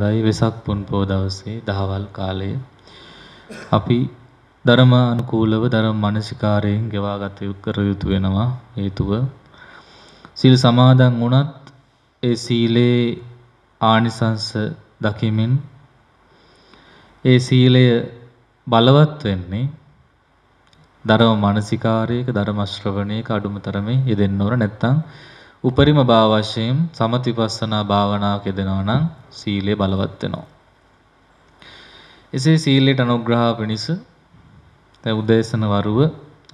හොඳයි වෙසක් පුන්පෝ දවසේ දහවල් කාලය අපි ධර්මානුකූලව ධර්ම මානසිකාරයෙන් ගෙවාගත කර යුතු වෙනවා හේතුව සීල් සමාදන් වුණත් ඒ සීලේ ආනිසංස දකිමින් ඒ සීලය බලවත් වෙන්නේ ධර්ම මානසිකාරයක ධර්ම ශ්‍රවණයක අඩුම තරමේ යෙදෙන්න ඕන නැත්නම් උපරිම භාව වශයෙන් සමති විපස්සනා භාවනාවක යෙදෙනවා නම් සීලය බලවත් වෙනවා. එසේ සීලයට අනුග්‍රහ පිණිස දැන් උදේසන වරුව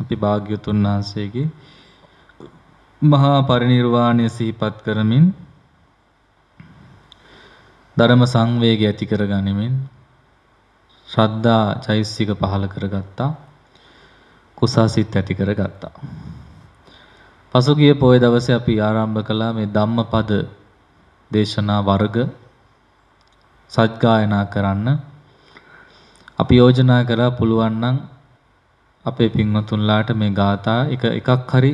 අපි භාග්‍යතුන් වහන්සේගේ මහා පරිණිර්වාණය සිහිපත් කරමින් ධර්ම සංවේගය ඇති කර ගනිමින් ශ්‍රද්ධා චෛසික පහළ කරගත්තා කුසාසිත ඇති කරගත්තා පසුගිය පොය දවසේ අපි ආරම්භ කළා මේ ධම්මපද දේශනා වර්ග සත්ගායනා කරන්න. අපි යෝජනා කරා පුළුවන් නම් අපේ පින්වතුන්ලාට මේ ગાථා එක එකක් හරි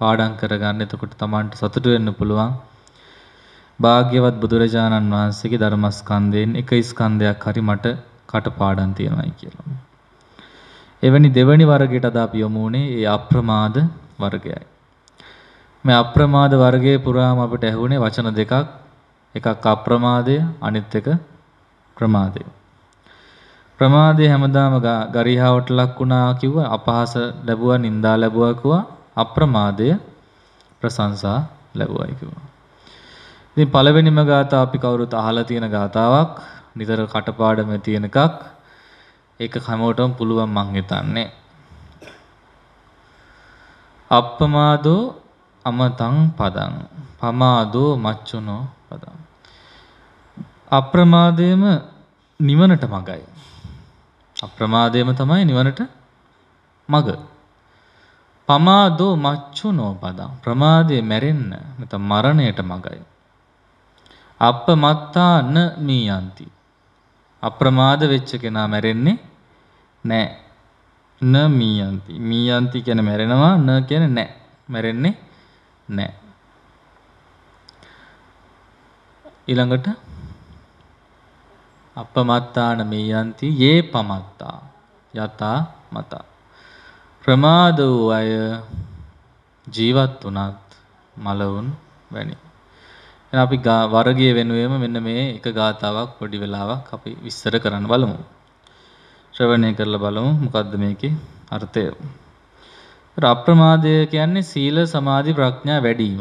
පාඩම් කරගන්න. එතකොට Tamanට සතුටු වෙන්න පුළුවන්. භාග්‍යවත් බුදුරජාණන් වහන්සේගේ ධර්මස්කන්ධයෙන් එක ස්කන්ධයක් හරි මට කටපාඩම් තියෙනවායි කියලා. එවැනි දෙවැනි වර්ගයට අද අපි යොමු වුණේ ඒ අප්‍රමාද වර්ගයයි. මේ අප්‍රමාද වර්ගයේ පුරාම අපිට ඇහුනේ වචන දෙකක්. එකක් අප්‍රමාදය අනිත් එක ප්‍රමාදය. ප්‍රමාදය හැමදාම ගරිහාවට ලක් වුණා කිව්වා අපහාස ලැබුවා නින්දා ලැබුවා කිව්වා අප්‍රමාදය ප්‍රශංසා ලැබුවයි කිව්වා. ඉතින් පළවෙනිම ගාථා අපි කවුරුත් අහලා තියෙන ගාතාවක් නිතර කටපාඩම තියෙන එකක් ඒක හැමෝටම පුළුවන් මං හිතන්නේ අප්පමාදෝ අමතං පදං පමාදෝ මච්චුනෝ පදං අප්‍රමාදයේම නිවනට මගයි අප්‍රමාදයේම තමයි නිවනට මග පමාදෝ මච්චුනෝ පදං ප්‍රමාදයේ මැරෙන්න නැත්නම් මරණයට මගයි අප්පමත්තා න මීයන්ති අප්‍රමාද වෙච්ච කෙනා මැරෙන්නේ නැහැ න මීයන්ති මීයන්ති කියන්නේ මැරෙනවා න කියන්නේ නැහැ මැරෙන්නේ නෑ. ඊළඟට අපමත්තාන මේ යන්ති යේ පමත්තා යතා මතා. ප්‍රමාද වූ අය ජීවත් වනත් මලවුන් වැනි. අපි වරගිය වෙනුවම මෙන්න මේ එක ගාතාවක් පොඩි වෙලාවක් අපි විස්තර කරන්න බලමු. ශ්‍රවණය කරලා බලමු මොකද්ද මේකේ අර්ථය. අප්‍රමාදය කියන්නේ සීල සමාධි ප්‍රඥා වැඩිම.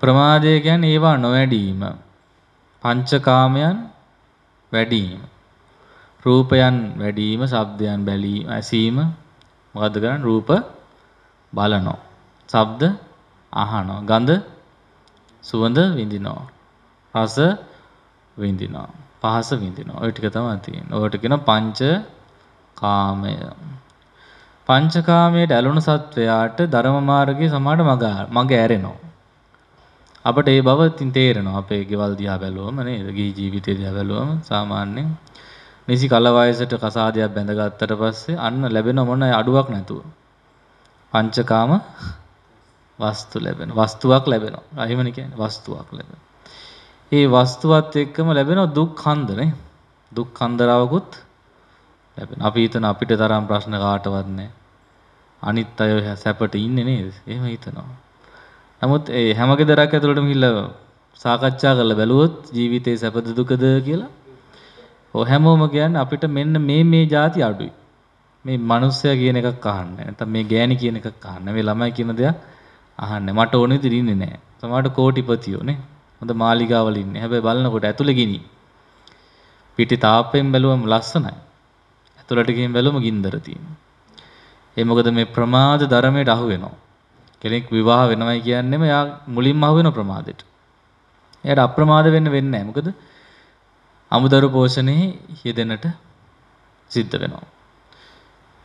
ප්‍රමාදය කියන්නේ ඒවා නොවැඩීම. පංචකාමයන් වැඩිම. රූපයන් වැඩිම, ශබ්දයන් බැලීම, ඇසීම මොකද කරන්නේ? රූප බලනවා. ශබ්ද අහනවා. ගඳ සුවඳ විඳිනවා. රස විඳිනවා. පහස විඳිනවා. ওই ටික තමයි තියෙන්නේ. ඔය ටික කියන පංච කාමය. පංචකාමයට ඇලුණු සත්වයාට ධර්ම මාර්ගයේ සමාඩ මග ඇරෙනවා. අපට ඒ බව තින් තේරෙනවා. අපේ ගෙවල් දිහා බැලුවම නේද? ගිහි ජීවිතය දිහා බැලුවම සාමාන්‍යයෙන් නිසි කල වයසට කසාදයක් බැඳගත්තට පස්සේ අන්න ලැබෙන මොන අඩුවක් නැතුව. පංචකාම වස්තු ලැබෙන. වස්තුවක් ලැබෙනවා. එහෙමනේ කියන්නේ වස්තුවක් ලැබෙනවා. ඒ වස්තුවත් එක්කම ලැබෙන දුක්ඛන්දනේ. දුක්ඛන්දරාවකුත් ලැබෙන. අපි හිතන අපිට තරම් ප්‍රශ්න කාටවත් නැහැ. අනිත් අය සැපට ඉන්නේ නේද? එහෙම හිතනවා. නමුත් ඒ හැම ගෙදරක් ඇතුළටම ගිහිල්ලා සාකච්ඡා කරලා බැලුවොත් ජීවිතේ සැපද දුකද කියලා ඔය හැමෝම කියන්නේ අපිට මෙන්න මේ මේ જાති අඩුයි. මේ මිනිස්සයා කියන එකක් අහන්නේ. නැත්නම් මේ ගෑණි කියන එකක් අහන්නේ. මේ ළමයි කියන දේක් අහන්නේ. මට ඕන විදිහට ඉන්නේ නැහැ. සමහරට කෝටිපතියෝ නේ. හොඳ මාලිගාවල ඉන්නේ. හැබැයි බලනකොට ඇතුළේ ගිනි. පිටි තාප්පෙන් බැලුවම ලස්සනයි. ඇතුළට ගිහින් බැලුවම ගින්දර තියෙනවා. ඒ මොකද මේ ප්‍රමාද ධර්මයට අහු වෙනවා. කෙනෙක් විවාහ වෙනවයි කියන්නේම එයා මුලින්ම අහු වෙන ප්‍රමාදයට. එයාට අප්‍රමාද වෙන්න වෙන්නේ නැහැ. මොකද අමුදරු පෝෂණයේ යෙදෙනට සිද්ධ වෙනවා.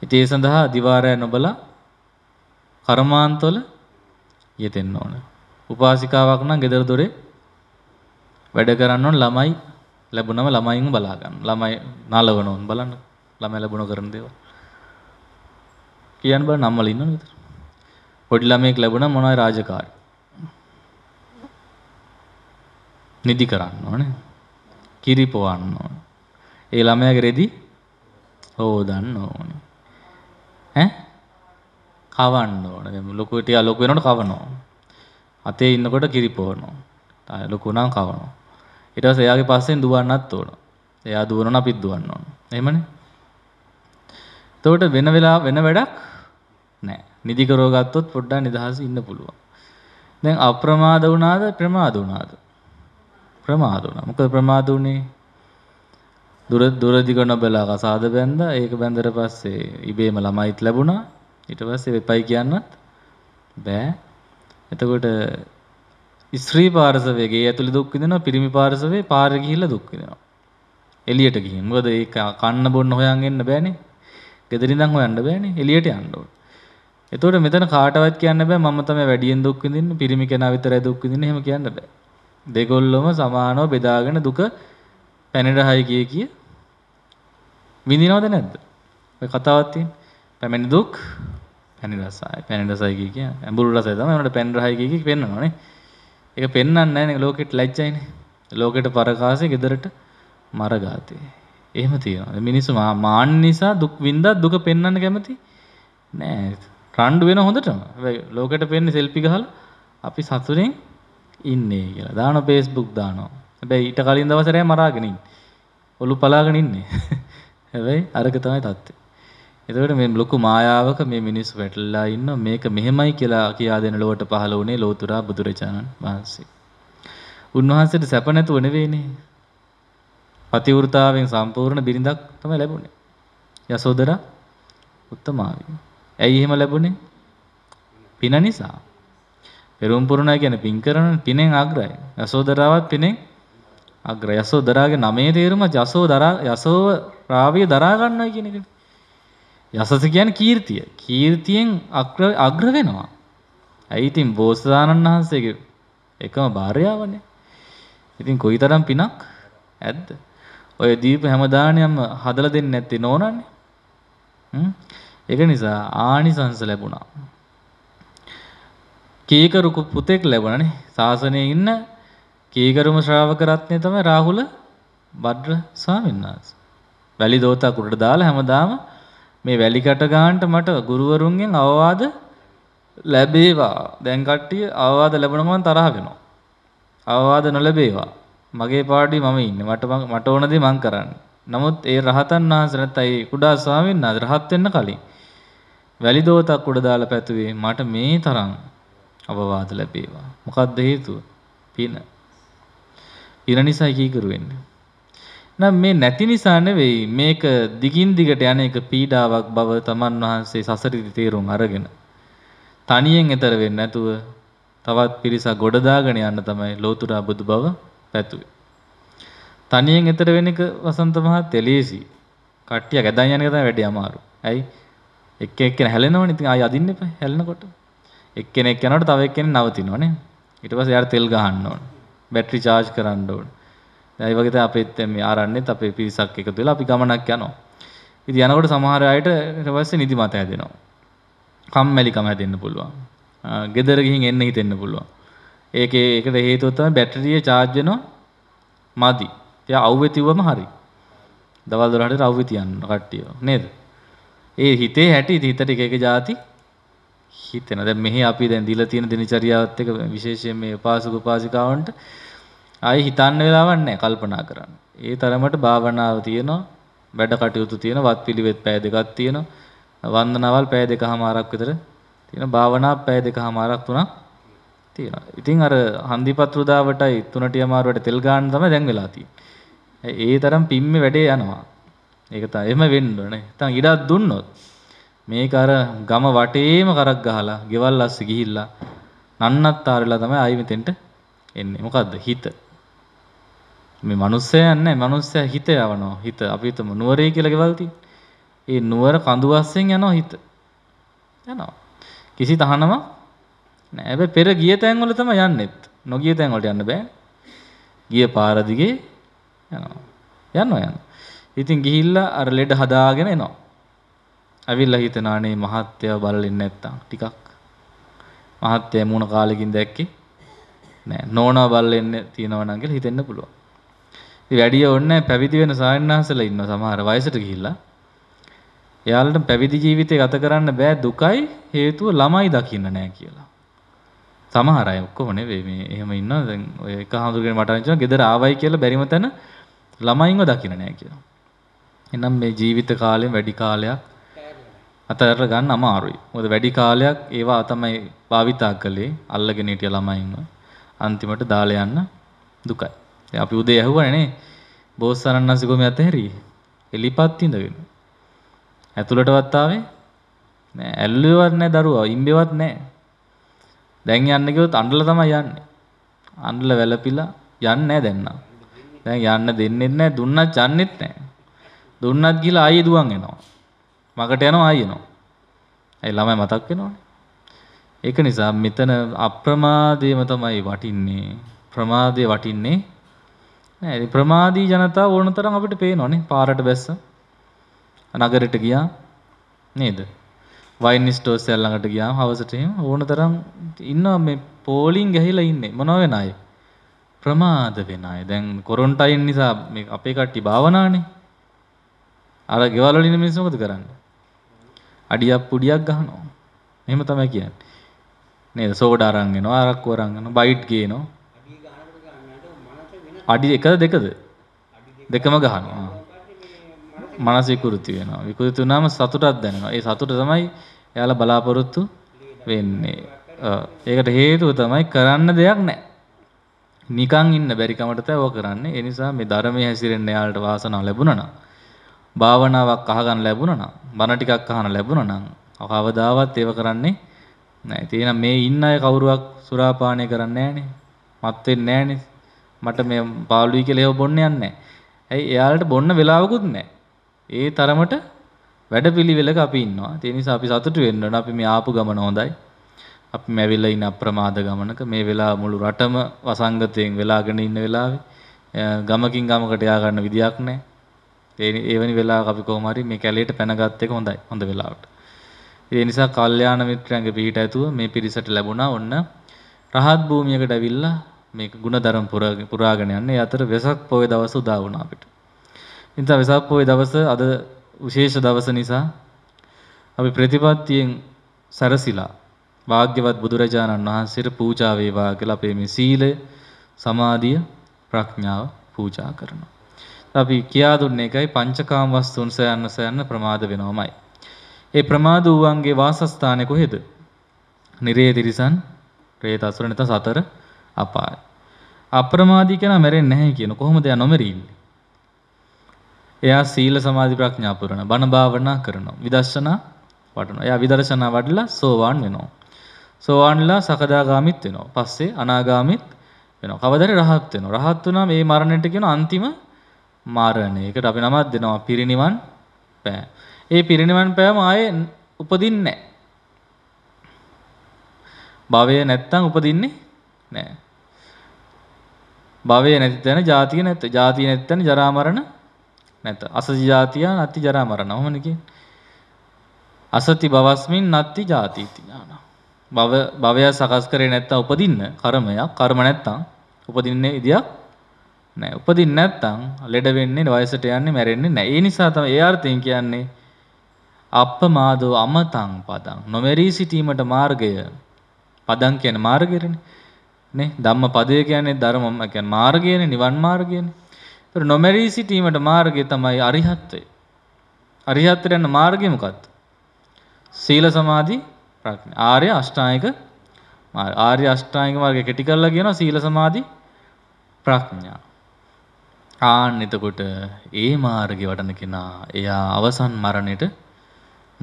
ඉතින් ඒ සඳහා දිවාරය නොබලා කර්මාන්තවල යෙදෙන්න ඕන. උපාසිකාවක් නම් ගෙදර දොරේ වැඩ කරන්න ඕන ළමයි ලැබුණම ළමයින් බලා ගන්න. ළමයි නලවනෝන් බලන්න. ළමයි ලැබුණ කරන දේවල්. කියන්න බෑ නම්මල ඉන්නවනේ විතර. පොඩි ළමයෙක් ලැබුණා මොනවායි රාජකාරි. නිදි කරන්න ඕනේ. කිරි පොවන්න ඕනේ. ඒ ළමයාගේ රෙදි හොදන්න ඕනේ. ඈ? කවන්න ඕනේ. ලොකු ටිකක් ලොකු වෙනකොට කවනවා. අතේ ඉන්නකොට කිරි පොවනවා. ආය ලොකු නම් කවනවා. ඊට පස්සේ එයාගේ පස්සෙන් දුවන්නත් ඕන. එයා දුවනවා අපිත් දුවන්න ඕන. එහෙමනේ. එතකොට වෙන වෙලා වෙන වැඩක් නැහැ. නිදි කරවගත්තොත් පොඩ්ඩක් නිදහස ඉන්න පුළුවන්. දැන් අප්‍රමාද වුණාද ප්‍රමාද වුණාද? ප්‍රමාද වුණා. මොකද ප්‍රමාද උනේ? දුර දුරදි කරන බලා කසාද බැන්දා. ඒක බැන්දට පස්සේ ඉබේම ළමයිත් ලැබුණා. ඊට පස්සේ වෙපයි කියන්නත් බෑ. එතකොට ස්ත්‍රී පාර්ශවයේ ගේ ඇතුළේ දුක් විඳිනවා පිරිමි පාර්ශවයේ පාරේ ගිහිල්ලා දුක් විඳිනවා. එළියට ගිහින්. මොකද ඒක කන්න බොන්න හොයන් එන්න බෑනේ. ගෙදරින් ඉඳන් හොයන්න බෑනේ. එළියට යන්න ඕනේ. එතකොට මෙතන කාටවත් කියන්න බෑ මම තමයි වැඩියෙන් දුක් විඳින්නේ පිරිමි කෙනා විතරයි දුක් විඳින්නේ එහෙම කියන්න බෑ. දෙගොල්ලොම සමානව බෙදාගෙන දුක පැනිරහයි කිය කිය විඳිනවද නැද්ද? ඔය කතාවක් තියෙන. පැමිණි දුක් පැනිරසයි පැනිරසයි කිය කිය ඇඹුල් රසය තමයි උනට පැනිරහයි කිය කිය පෙන්නනවානේ. ඒක පෙන්වන්නේ නැහැ නේ ලෝකෙට ලැජ්ජයිනේ. ලෝකෙට පරකාසේ ගෙදරට මරගාතේ. එහෙම තියෙනවා. මිනිස්සු මාන්න නිසා දුක් වින්දා දුක පෙන්වන්න කැමති නෑ. රණ්ඩු වෙන හොඳටම. හැබැයි ලෝකෙට පෙන්නේ සෙල්ෆි ගහලා අපි සතුටින් ඉන්නේ කියලා. දානවා Facebook දානවා. හැබැයි ඊට කලින් දවසරේ මරාගෙන ඉන්නේ. ඔලු පලාගෙන ඉන්නේ. හැබැයි අරක තමයි தත්ත්වය. එතකොට මේ ලොකු මායාවක මේ මිනිස්සු වැටලලා ඉන්න මේක මෙහෙමයි කියලා කියා දෙන ලොවට පහළ වුණේ ලෝතුරා බුදුරජාණන් වහන්සේ. උන්වහන්සේට සැප නැතුව නෙවෙයිනේ. පතිවෘතාවෙන් සම්පූර්ණ බිරිඳක් තමයි ලැබුණේ. යසෝදරා උත්තමාවිය. ඇයි එහෙම ලැබුණේ? පින නිසා. පෙරම් පුරුණා කියන්නේ පින් කරන පිනෙන් අග්‍රයි. යසෝදරාවත් පිනෙන් අග්‍රය. යසෝදරාගේ නමේ තේරුම යසෝදරා යසෝව රාවිය දරා ගන්නවා කියන එක. යසස කියන්නේ කීර්තිය. කීර්තියෙන් අග්‍ර අග්‍ර වෙනවා. ඇයි ඉතින් බෝසතාණන් වහන්සේගේ එකම භාර්යාවනේ. ඉතින් කොයිතරම් පිනක් ඇද්ද? ඔය දීප හැමදානියම හදලා දෙන්නේ නැත්තේ නෝනනේ. හ්ම්. ඒක නිසා ආනිසංස ලැබුණා. කීකරුකු පුතෙක් ලැබුණනේ. සාසනයේ ඉන්න කීකරුම ශ්‍රාවක රත්නය තමයි රාහුල භද්‍ර ස්වාමීන් වහන්සේ. වැලි දෝතා කුඩට දාලා හැමදාම මේ වැලිකට ගානට මට ගුරුවරුන්ගෙන් අවවාද ලැබේවා. දැන් කට්ටිය අවවාද ලැබුණම මම තරහ වෙනවා. අවවාද නොලැබේවා. මගේ පාඩුවේ මම ඉන්නේ. මට මට ඕන දේ මම කරන්නේ. නමුත් ඒ රහතන් වහන්සේ නැත්නම් ඒ කුඩා ස්වාමීන් වහන්සේ රහත් වෙන්න කලින් වැලිදෝතක් උඩ දාලා පැතුවේ මට මේ තරම් අවවාද ලැබේවා. මොකක්ද හේතුව? පින. පින නිසායි කීකරු වෙන්නේ. නම් මේ නැති නිසා නෙවෙයි මේක දිගින් දිගට යන එක පීඩාවක් බව තමන් වහන්සේ සසරදී තේරුම් අරගෙන තනියෙන් ඈතර වෙන්නේ නැතුව තවත් පිරිසක් ගොඩ දාගෙන යන්න තමයි ලෝතුරා බුදු බව පැතුවේ. තනියෙන් ඈතර වෙන එක වසන්ත මහත් එලේසි. කට්ටිය ගැදන් යන එක තමයි වැඩි අමාරු. ඇයි? එක් එක්කෙන හැලෙනවනේ ඉතින් ආය අදින්න එපා හැලෙනකොට. එක්කෙනෙක් යනකොට තව එක්කෙනෙක් නවතිනවනේ. ඊට පස්සේ යාර තෙල් ගහන්න ඕන. බැටරි චාර්ජ් කරන්න ඕන. දැන් ඒ වගේ තමයි අපිත් මේ ආරන්නේත් අපේ පිරිසක් එකතු වෙලා අපි ගමනක් යනවා. ඉතින් යනකොට සමහර අයට ඊට පස්සේ නිදිමත හැදෙනවා. කම්මැලිකම හැදෙන්න පුළුවන්. ගෙදර ගිහින් එන්න හිතෙන්න පුළුවන්. ඒකේ ඒකට හේතුව තමයි බැටරිය චාර්ජ් වෙනවා මදි. ඉතින් අවුවේ තියුවම හරි. දවල් 12ට අවුවේ තියන්න කට්ටිය. නේද? ඒ හිතේ හැටි හිතට එක එක જાති හිතෙන. දැන් මෙහි අපි දැන් දීලා තියෙන දිනචරියාවත් එක විශේෂයෙන් මේ උපාසක උපාසිකාවන්ට ආයි හිතන්න වෙලාවක් නැහැ කල්පනා කරන්න. ඒ තරමට භාවනාව තියෙනවා, වැඩ කටයුතු තියෙනවා, වත්පිළිවෙත් පැය දෙකක් තියෙනවා, වන්දනාවල් පැය දෙකමාරක් විතර තියෙනවා, භාවනා පැය දෙකමාරක් තුනක් තියෙනවා. ඉතින් අර හන්දිපත්‍රුදාවටයි තුනටියමාරුවට තෙල් ගන්න තමයි දැන් වෙලා තියෙන්නේ. ඒ තරම් පිම්මේ වැඩේ යනවා. ඒක තමයි එහෙම වෙන්න ඕනේ. නැත්නම් ඉඩක් දුන්නොත් මේක අර ගම වටේම කරක් ගහලා, ගෙවල් අස්සේ ගිහිල්ලා නන්නත්තරලා තමයි ආයි මෙතෙන්ට එන්නේ. මොකද්ද? හිත. මේ මිනිස්සයා නෑ. මිනිස්සයා හිත යවනවා. හිත අපි හිතමු නුවරේ කියලා ගෙවල් ඒ නුවර කඳු වස්සෙන් යනවා හිත. යනවා. කිසි තහනමක් නෑ. හැබැයි පෙර ගිය තැන් වල තමයි යන්නෙත්. නොගිය තැන් වලට යන්න බෑ. ගිය පාර දිගේ යනවා. යනවා යනවා. ඉතින් ගිහිල්ලා අර ලෙඩ හදාගෙන එනවා. ඇවිල්ලා හිතනවා අනේ මහත්තයා බලලින් නැත්තම් ටිකක්. මහත්තයා මුණ කාලෙකින් දැක්කේ නෑ නෝනා බලෙන්න තියෙනවා නම් කියලා හිතෙන්න පුළුවන්. ඉතින් වැඩිය ඕනේ පැවිදි වෙන සායන්හන්සලා ඉන්න සමහර වයසට ගිහිල්ලා. එයාලට පැවිදි ජීවිතය ගත කරන්න බෑ දුකයි හේතුව ළමයි දකින්න නෑ කියලා. සමහර අය ඔක්කොම නෙවෙයි මේ එහෙම ඉන්නවා දැන් ඔය එක හඳුගෙන මට හිතෙනවා ගෙදර ආවයි කියලා බැරිම තැන ළමයින්ව දකින්න නෑ කියලා. එහෙනම් මේ ජීවිත කාලෙම වැඩි කාලයක් අතහැරලා ගන්න අමාරුයි. මොකද වැඩි කාලයක් ඒවා තමයි භාවිතා කළේ අල්ලගෙන හිටිය ළමයින්ව අන්තිමට දාලා යන්න දුකයි. දැන් අපි උදේ ඇහුවානේ බෝසතරණන්සි කොහොමද ඇතහැරියේ? එලිපත් ඉඳගෙන. ඇතුළටවත් ආවේ නෑ. ඇල්ලුවේවත් නෑ දරුවා, ඉම්බේවත් නෑ. දැන් යන්න කිව්වොත් අඬලා තමයි යන්නේ. අඬලා වැළපිලා යන්නේ නෑ දැන් නම්. දැන් යන්න දෙන්නෙත් නෑ, දුන්නත් යන්නෙත් නෑ. දුන්නත් ගිහලා ආයෙ දුවන් එනවා. මගට යනවා ආයෙ එනවා. ඒ ළමයි මතක් වෙනවනේ. ඒක නිසා මෙතන අප්‍රමාදයේම තමයි වටින්නේ. ප්‍රමාදයේ වටින්නේ නෑ. ප්‍රමාදී ජනතාව ඕනතරම් අපිට පේනවනේ. පාරට බැස්ස. නගරෙට ගියා. නේද? වයින් ස්ටෝර්ස් එක ළඟට ගියාම හවසට එහෙම ඕනතරම් ඉන්නවා මේ පෝලිං ගහලා ඉන්නේ. මොනව වෙන අය? ප්‍රමාද වෙන අය. දැන් කොරොන්ටයින් නිසා මේ අපේ කට්ටිය භාවනානේ. අර ගෙවල් වලින් මිනිස්සු මොකද කරන්නේ? අඩියක් පුඩියක් ගහනවා. එහෙම තමයි කියන්නේ. නේද? සෝඩා අරන් එනවා, අරක්කු අරන් එනවා, බයිට් ගේනවා. අඩි එකද දෙකද? දෙකම ගහනවා. මනස විකෘති වෙනවා. විකෘති වුණාම සතුටක් දැනෙනවා. ඒ සතුට තමයි එයාලා බලාපොරොත්තු වෙන්නේ. ඒකට හේතුව තමයි කරන්න දෙයක් නැහැ. නිකන් ඉන්න බැරි කමට තමයි ඔය කරන්නේ. ඒ නිසා මේ ධර්මයේ හැසිරෙන්න යාළට වාසනාව ලැබුණා නම් භාවනාවක් අහගන්න ලැබුණා නම් බණ ටිකක් අහන ලැබුණා නම් කවදාවත් ඒව කරන්නේ නැහැ. ඉතින් මේ ඉන්න අය කවුරුවක් සුරාපානය කරන්නේ නැහනේ. මත් වෙන්නේ නැහනේ. මට මේ පාළුයි කියලා ඒව බොන්න යන්නේ නැහැ. ඇයි එයාලට බොන්න වෙලාවකුත් නැහැ. ඒ තරමට වැඩපිළිවෙලක අපි ඉන්නවා. ඒ නිසා අපි සතුටු වෙන්න ඕන. අපි මේ ආපු ගමන හොඳයි. අපි මැවිලා ඉන්න අප්‍රමාද ගමනක මේ වෙලාව මුළු රටම වසංගතයෙන් වෙලාගෙන ඉන්න වෙලාවේ ගමකින් ගමකට යා ගන්න විදියක් නැහැ. ඒ එවැනි වෙලාවක අපි කොහොම හරි මේ කැලේට පැනගත් එක හොඳයි. හොඳ වෙලාවට. ඒ නිසා කල්යාණ මිත්‍රයන්ගේ පිහිට ඇතුව මේ පිරිසට ලැබුණා ඔන්න රහත් භූමියකට ඇවිල්ලා මේක ಗುಣධර්ම පුරාගෙන යන්නේ. අතර වෙසක් පොයේ දවස උදා වුණා අපිට. ඉතින් වෙසක් පොයේ දවස අද විශේෂ දවස නිසා අපි ප්‍රතිපත්තියෙන් සැරසිලා වාග්්‍යවත් බුදුරජාණන් වහන්සේට පූජා වේවා කියලා අපේ මේ සීලය, සමාධිය, ප්‍රඥාව පූජා කරනවා. අපි කියා දුන්නේ එකයි පංචකාම වස්තුන් සොයන්න සොයන්න ප්‍රමාද වෙනවමයි. ඒ ප්‍රමාද වූවන්ගේ වාසස්ථානය කොහෙද? නිරේ දිරිසන්, പ്രേත අසුර නැත සතර අපාය. අප්‍රමාදී කෙනා මැරෙන්නේ නැහැ කියන කොහොමද යා නොමරෙන්නේ? එයා සීල සමාධි ප්‍රඥා පුරන, බණ භාවනා කරනවා, විදර්ශනා වඩනවා. එයා විදර්ශනා වඩලා සෝවාන් වෙනවා. සෝවාන්ලා සකදාගාමිත් වෙනවා. පස්සේ අනාගාමිත් වෙනවා. කවදාද රහත් වෙනවා. රහත් වුණාම මේ මරණයට කියන අන්තිම මරණයකට අපි නමක් දෙනවා පිරිණිවන් පෑ. ඒ පිරිණිවන් පෑම ආයේ උපදින්නේ නැහැ. භවය නැත්තම් උපදින්නේ නැහැ. භවය නැති තැන ජාතිය නැත. ජාතිය නැති තැන ජරා මරණ නැත. අසති ජාතිය නැති ජරා මරණ. ඔහොමනේ කියන්නේ. අසති භවස්මින් නැති ජාතිති ඥාන. භව භවය සකස් කරේ නැත්තම් උපදින්න කර්මයක්. කර්ම නැත්තම් උපදින්නේ විදියක් නෑ උපදින්නේ නැත්නම් ලෙඩ වෙන්නේ වයසට යන්නේ මැරෙන්නේ නෑ. ඒ නිසා තමයි ඒ අර්ථයෙන් කියන්නේ අප්පමාදෝ අමතං පදං නොමෙරී සිටීමට මාර්ගය පදං කියන්නේ මාර්ගයනේ. නේ ධම්ම පදය කියන්නේ ධර්ම කියන්නේ මාර්ගයනේ නිවන් මාර්ගයනේ. ඒතර නොමරී සිටීමට මාර්ගය තමයි අරිහත්ත්වය. අරිහත්ත්වයට යන මාර්ගය මොකක්ද? සීල සමාධි ප්‍රඥා. ආර්ය අෂ්ටාංගික ආර්ය අෂ්ටාංගික මාර්ගය කෙටි කරලා කියනවා සීල සමාධි ප්‍රඥා. ආන් එතකොට ඒ මාර්ගේ වඩන කෙනා එයා අවසන් මරණයට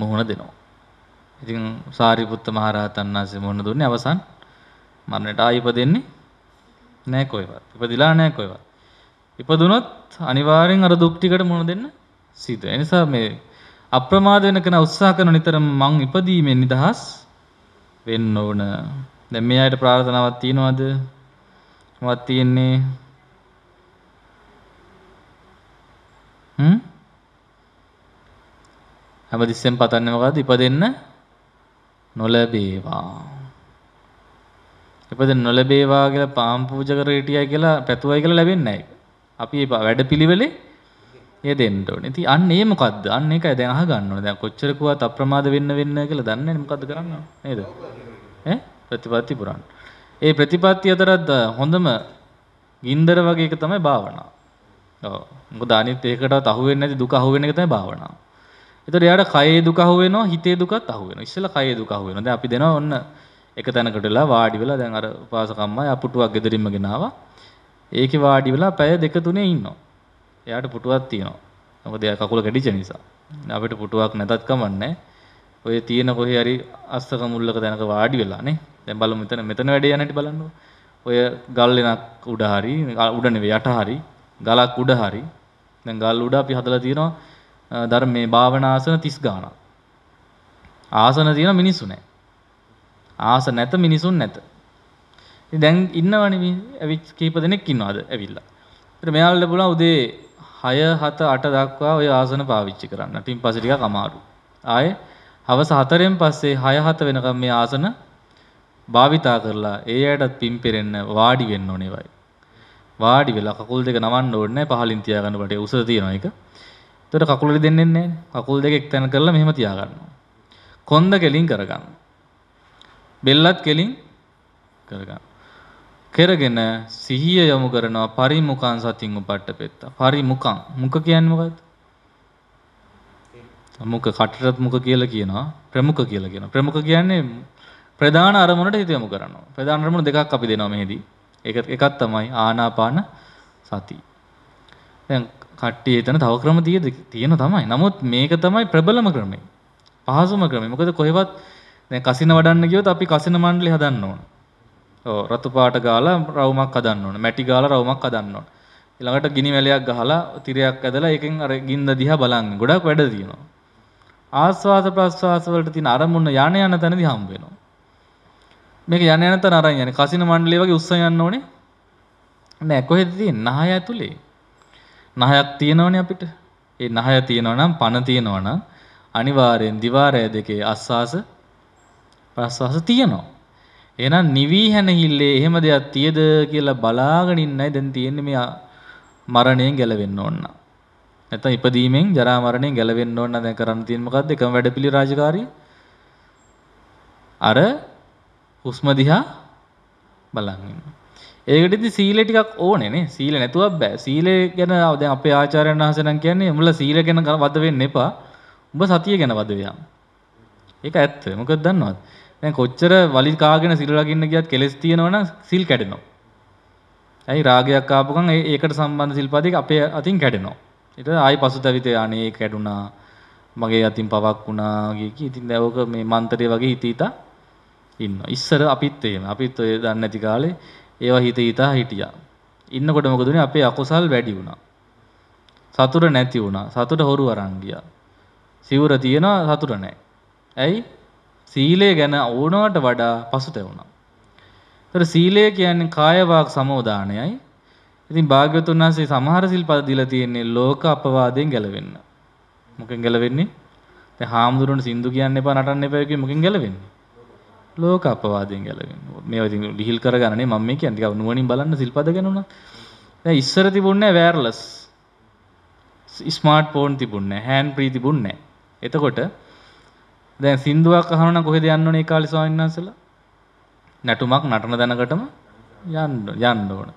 මුහුණ දෙනවා. ඉතින් සාරිපුත්ත මහරහතන් වහන්සේ මුහුණ දුන්නේ අවසන් මරණයට ආයිපදෙන්නේ නෑ කොහෙවත්. ඉපදිලා නෑ කොහෙවත්. ඉපදුනොත් අනිවාර්යෙන් අර දුක් ටිකට මුහුණ දෙන්න සිද්ධ. ඒ නිසා මේ අප්‍රමාද වෙන කෙනා උත්සාහ කරන නිතරම මං ඉපදීමෙන් නිදහස් වෙන්න ඕන. දැන් මේ ආයත ප්‍රාර්ථනාවක් තියනවද? මවත් තියෙන්නේ හ්ම් හැමතිස්සෙම පතන්නේ මොකද්ද? ඉපදෙන්න නොලැබේවා. ඉපදෙන්න නොලැබේවා කියලා පාම් පූජා කර හිටියයි කියලා පැතුවයි කියලා ලැබෙන්නේ නැහැ. අපි ඒ වැඩපිළිවෙලේ යෙදෙන්න ඕනේ. ඉතින් අන්න ඒ මොකද්ද? අන්න ඒකයි දැන් අහගන්න ඕනේ. දැන් කොච්චර කවත් අප්‍රමාද වෙන්න වෙන්න කියලා දන්නේ නැහැ මොකද්ද කරන්නේ නේද? ඈ ප්‍රතිපත්ති පුරන්න. ඒ ප්‍රතිපත්ති අතරත් හොඳම ගින්දර වගේ එක තමයි භාවනාව. ඔව්. මොකද අනිත් ඒකටවත් අහු වෙන්නේ නැති දුක අහු වෙන එක තමයි භාවනාව. ඒතර එයාට කයේ දුක අහු වෙනවා, හිතේ දුකත් අහු වෙනවා. ඉස්සෙල්ලා කයේ දුක අහු වෙනවා. දැන් අපි දෙනවා ඔන්න එක තැනකටලා වාඩි වෙලා දැන් අර උපාසකම්මයි අපුටුවක් ගෙදරින්ම ගෙනාවා. ඒකේ වාඩි වෙලා පැය දෙක තුනේ ඉන්නවා. එයාට පුටුවක් තියෙනවා. මොකද එයා කකුල කැඩිච්ච නිසා. අපිට පුටුවක් නැතත් කමන්නේ. ඔය තියෙන කොහේ හරි අස්සක මුල්ලක තැනක වාඩි වෙලා නේ. දැන් බලමු මෙතන මෙතන වැඩේ යන හැටි බලන්නකො. ඔය ගල් වෙනක් උඩ හරි උඩ නෙවෙයි යට හරි ගලක් උඩ හරි දැන් ගල් උඩ අපි හදලා තියෙනවා ධර්මයේ භාවනා ආසන 30 ගාණක්. ආසන තියෙන මිනිස්සු නැහැ. ආස නැත මිනිසුන් නැත. ඉතින් දැන් ඉන්නවනේ මේ ඇවිත් කීප දෙනෙක් ඉන්නවද ඇවිල්ලා. ඊට මෙයාලට පුළුවන් උදේ 6 7 8 දක්වා ওই ආසන පාවිච්චි කරන්න. ඊටින් පස්සේ ටිකක් අමාරු. ආයේ හවස 4න් පස්සේ 6 7 වෙනකම් මේ ආසන භාවිතා කරලා ඒ අයටත් පින් පෙරෙන්න වාඩි වෙන්න ඕනේ වයි. වාඩි වෙලා කකුල් දෙක නමන්න ඕනේ නැහැ පහලින් තියාගන්න බට උස තියෙනවා ඒක. එතකොට කකුල දෙන්නේ නැහැ. කකුල් දෙක එක්තැන කරලා මෙහෙම තියාගන්නවා. කොන්ද කෙලින් කරගන්න. බෙල්ලත් කෙලින් කරගන්න. කරගෙන සිහිය යොමු කරනවා පරිමුඛං සතින් උපට්ඨපෙත්ත. පරිමුඛං මුඛ කියන්නේ මොකද්ද? මුඛ කටටත් මුඛ කියලා කියනවා. ප්‍රමුඛ කියලා කියනවා. ප්‍රමුඛ කියන්නේ ප්‍රධාන අරමුණට හිත යොමු කරනවා. ප්‍රධාන අරමුණු දෙකක් අපි දෙනවා මෙහිදී. ඒක එකක් තමයි ආනාපාන සති. දැන් කට්ටිය එතන තව ක්‍රම තියෙන තමයි. නමුත් මේක තමයි ප්‍රබලම ක්‍රමය. පහසුම ක්‍රමය. මොකද කොහෙවත් දැන් කසින වඩන්න ගියොත් අපි කසින මණ්ඩලය හදන්න ඕන. ඔව් රතු පාට ගාලා රවුමක් හදන්න ඕන. මැටි ගාලා රවුමක් හදන්න ඕන. ඊළඟට ගිනි වැලයක් ගහලා තිරයක් ඇදලා ඒකෙන් අර ගින්න දිහා බලන්න. ගොඩක් වැඩ තියෙනවා. ආස්වාස ප්‍රස්වාස වලට තියෙන අරමුණ යانے යන තැනදී හම්බ වෙනවා. මේක යන යන තන අරන් යන්නේ. කසින මණ්ඩලය වගේ උස්සන් යන්න ඕනේ. නෑ කොහෙද තියෙන්නේ? නහය ඇතුලේ. නහයක් තියෙනවනේ අපිට. ඒ නහය තියෙනවා නම් පණ තියෙනවා නම් අනිවාර්යෙන් දිවාරය දෙකේ අස්වාස ප්‍රස්වාස තියෙනවා. එහෙනම් නිවි හැනහිල්ලේ එහෙම දෙයක් තියද කියලා බලාගෙන ඉන්නයි දැන් තියෙන්නේ මේ මරණයෙන් ගැලවෙන්න ඕන. නැත්නම් ඉපදීමෙන් ජරා මරණයෙන් ගැලවෙන්න ඕන දැන් කරන්න තියෙන මොකද්ද? එකම වැඩපිළි රාජකාරී අර හුස්ම දිහා බලන් ඉන්න. ඒකට ඉතින් සීලය ටිකක් ඕනේ නේ. සීල නැතුව බෑ. සීලය ගැන දැන් අපේ ආචාර්යයන් වහන්සේ නම් කියන්නේ උඹලා සීල ගැන වද වෙන්න එපා. උඹ සතිය ගැන වද වෙයන්. ඒක ඇත්ත. මොකද දන්නවද? දැන් කොච්චර වලි කාගෙන සිල් රකින්න ගියත් කෙලස් තියෙනවනම් සිල් කැඩෙනවා. ඇයි රාගයක් ආපු ගමන් ඒකට සම්බන්ධ සිල්පදයක අපේ අතින් කැඩෙනවා. ඊට ආයි පසුතැවිතේ අනේ කැඩුනා. මගේ අතින් පවක් වුණා කිය කි. ඉතින් දැන් ඕක මේ මන්තරේ වගේ හිතීතා ඉන්නවා. ඉස්සර අපිත් එහෙම. අපිත් ඔය දන්නේ නැති කාලේ ඒවා හිත හිතා හිටියා. ඉන්නකොට මොකද උනේ අපේ අකුසල් වැඩි වුණා. සතුට නැති වුණා. සතුට හොරු අරන් ගියා. සිවුර තියනවා සතුට නැහැ. ඇයි? සීලය ගැන ඕනවට වඩා පසුතැවුණා. ඒතර සීලය කියන්නේ කාය වාග් සමෝදානයයි. ඉතින් භාග්‍යවතුන් වහන්සේ සමහර සිල්පද දීලා තියෙන්නේ ලෝක අපවාදයෙන් ගැලවෙන්න. මොකෙන් ගැලවෙන්නේ? දැන් හාමුදුරනේ සින්දු කියන්න එපා නටන්න එපා කිව්වේ මොකෙන් ගැලවෙන්නේ? ලෝක අපවාදයෙන් ගැලවෙන්න. මේවා ඉතින් ලිහිල් කරගන්නනේ මම මේ කියන්නේ. ටිකක් නුවණින් බලන්න සිල්පද ගැන උනත්. දැන් ඉස්සර තිබුණේ වයර්ලස්. ස්මාර්ට් ෆෝන් තිබුණේ නැහැ. හෑන්ඩ් ෆ්‍රී තිබුණේ නැහැ. එතකොට දැන් සින්දුවක් අහනවා නම් කොහෙද යන්න ඕනේ ඒ කාලේ ස්වාමීන් වහන්සේලා? නැටුමක් නටන දැනකටම යන්න යන්න ඕන.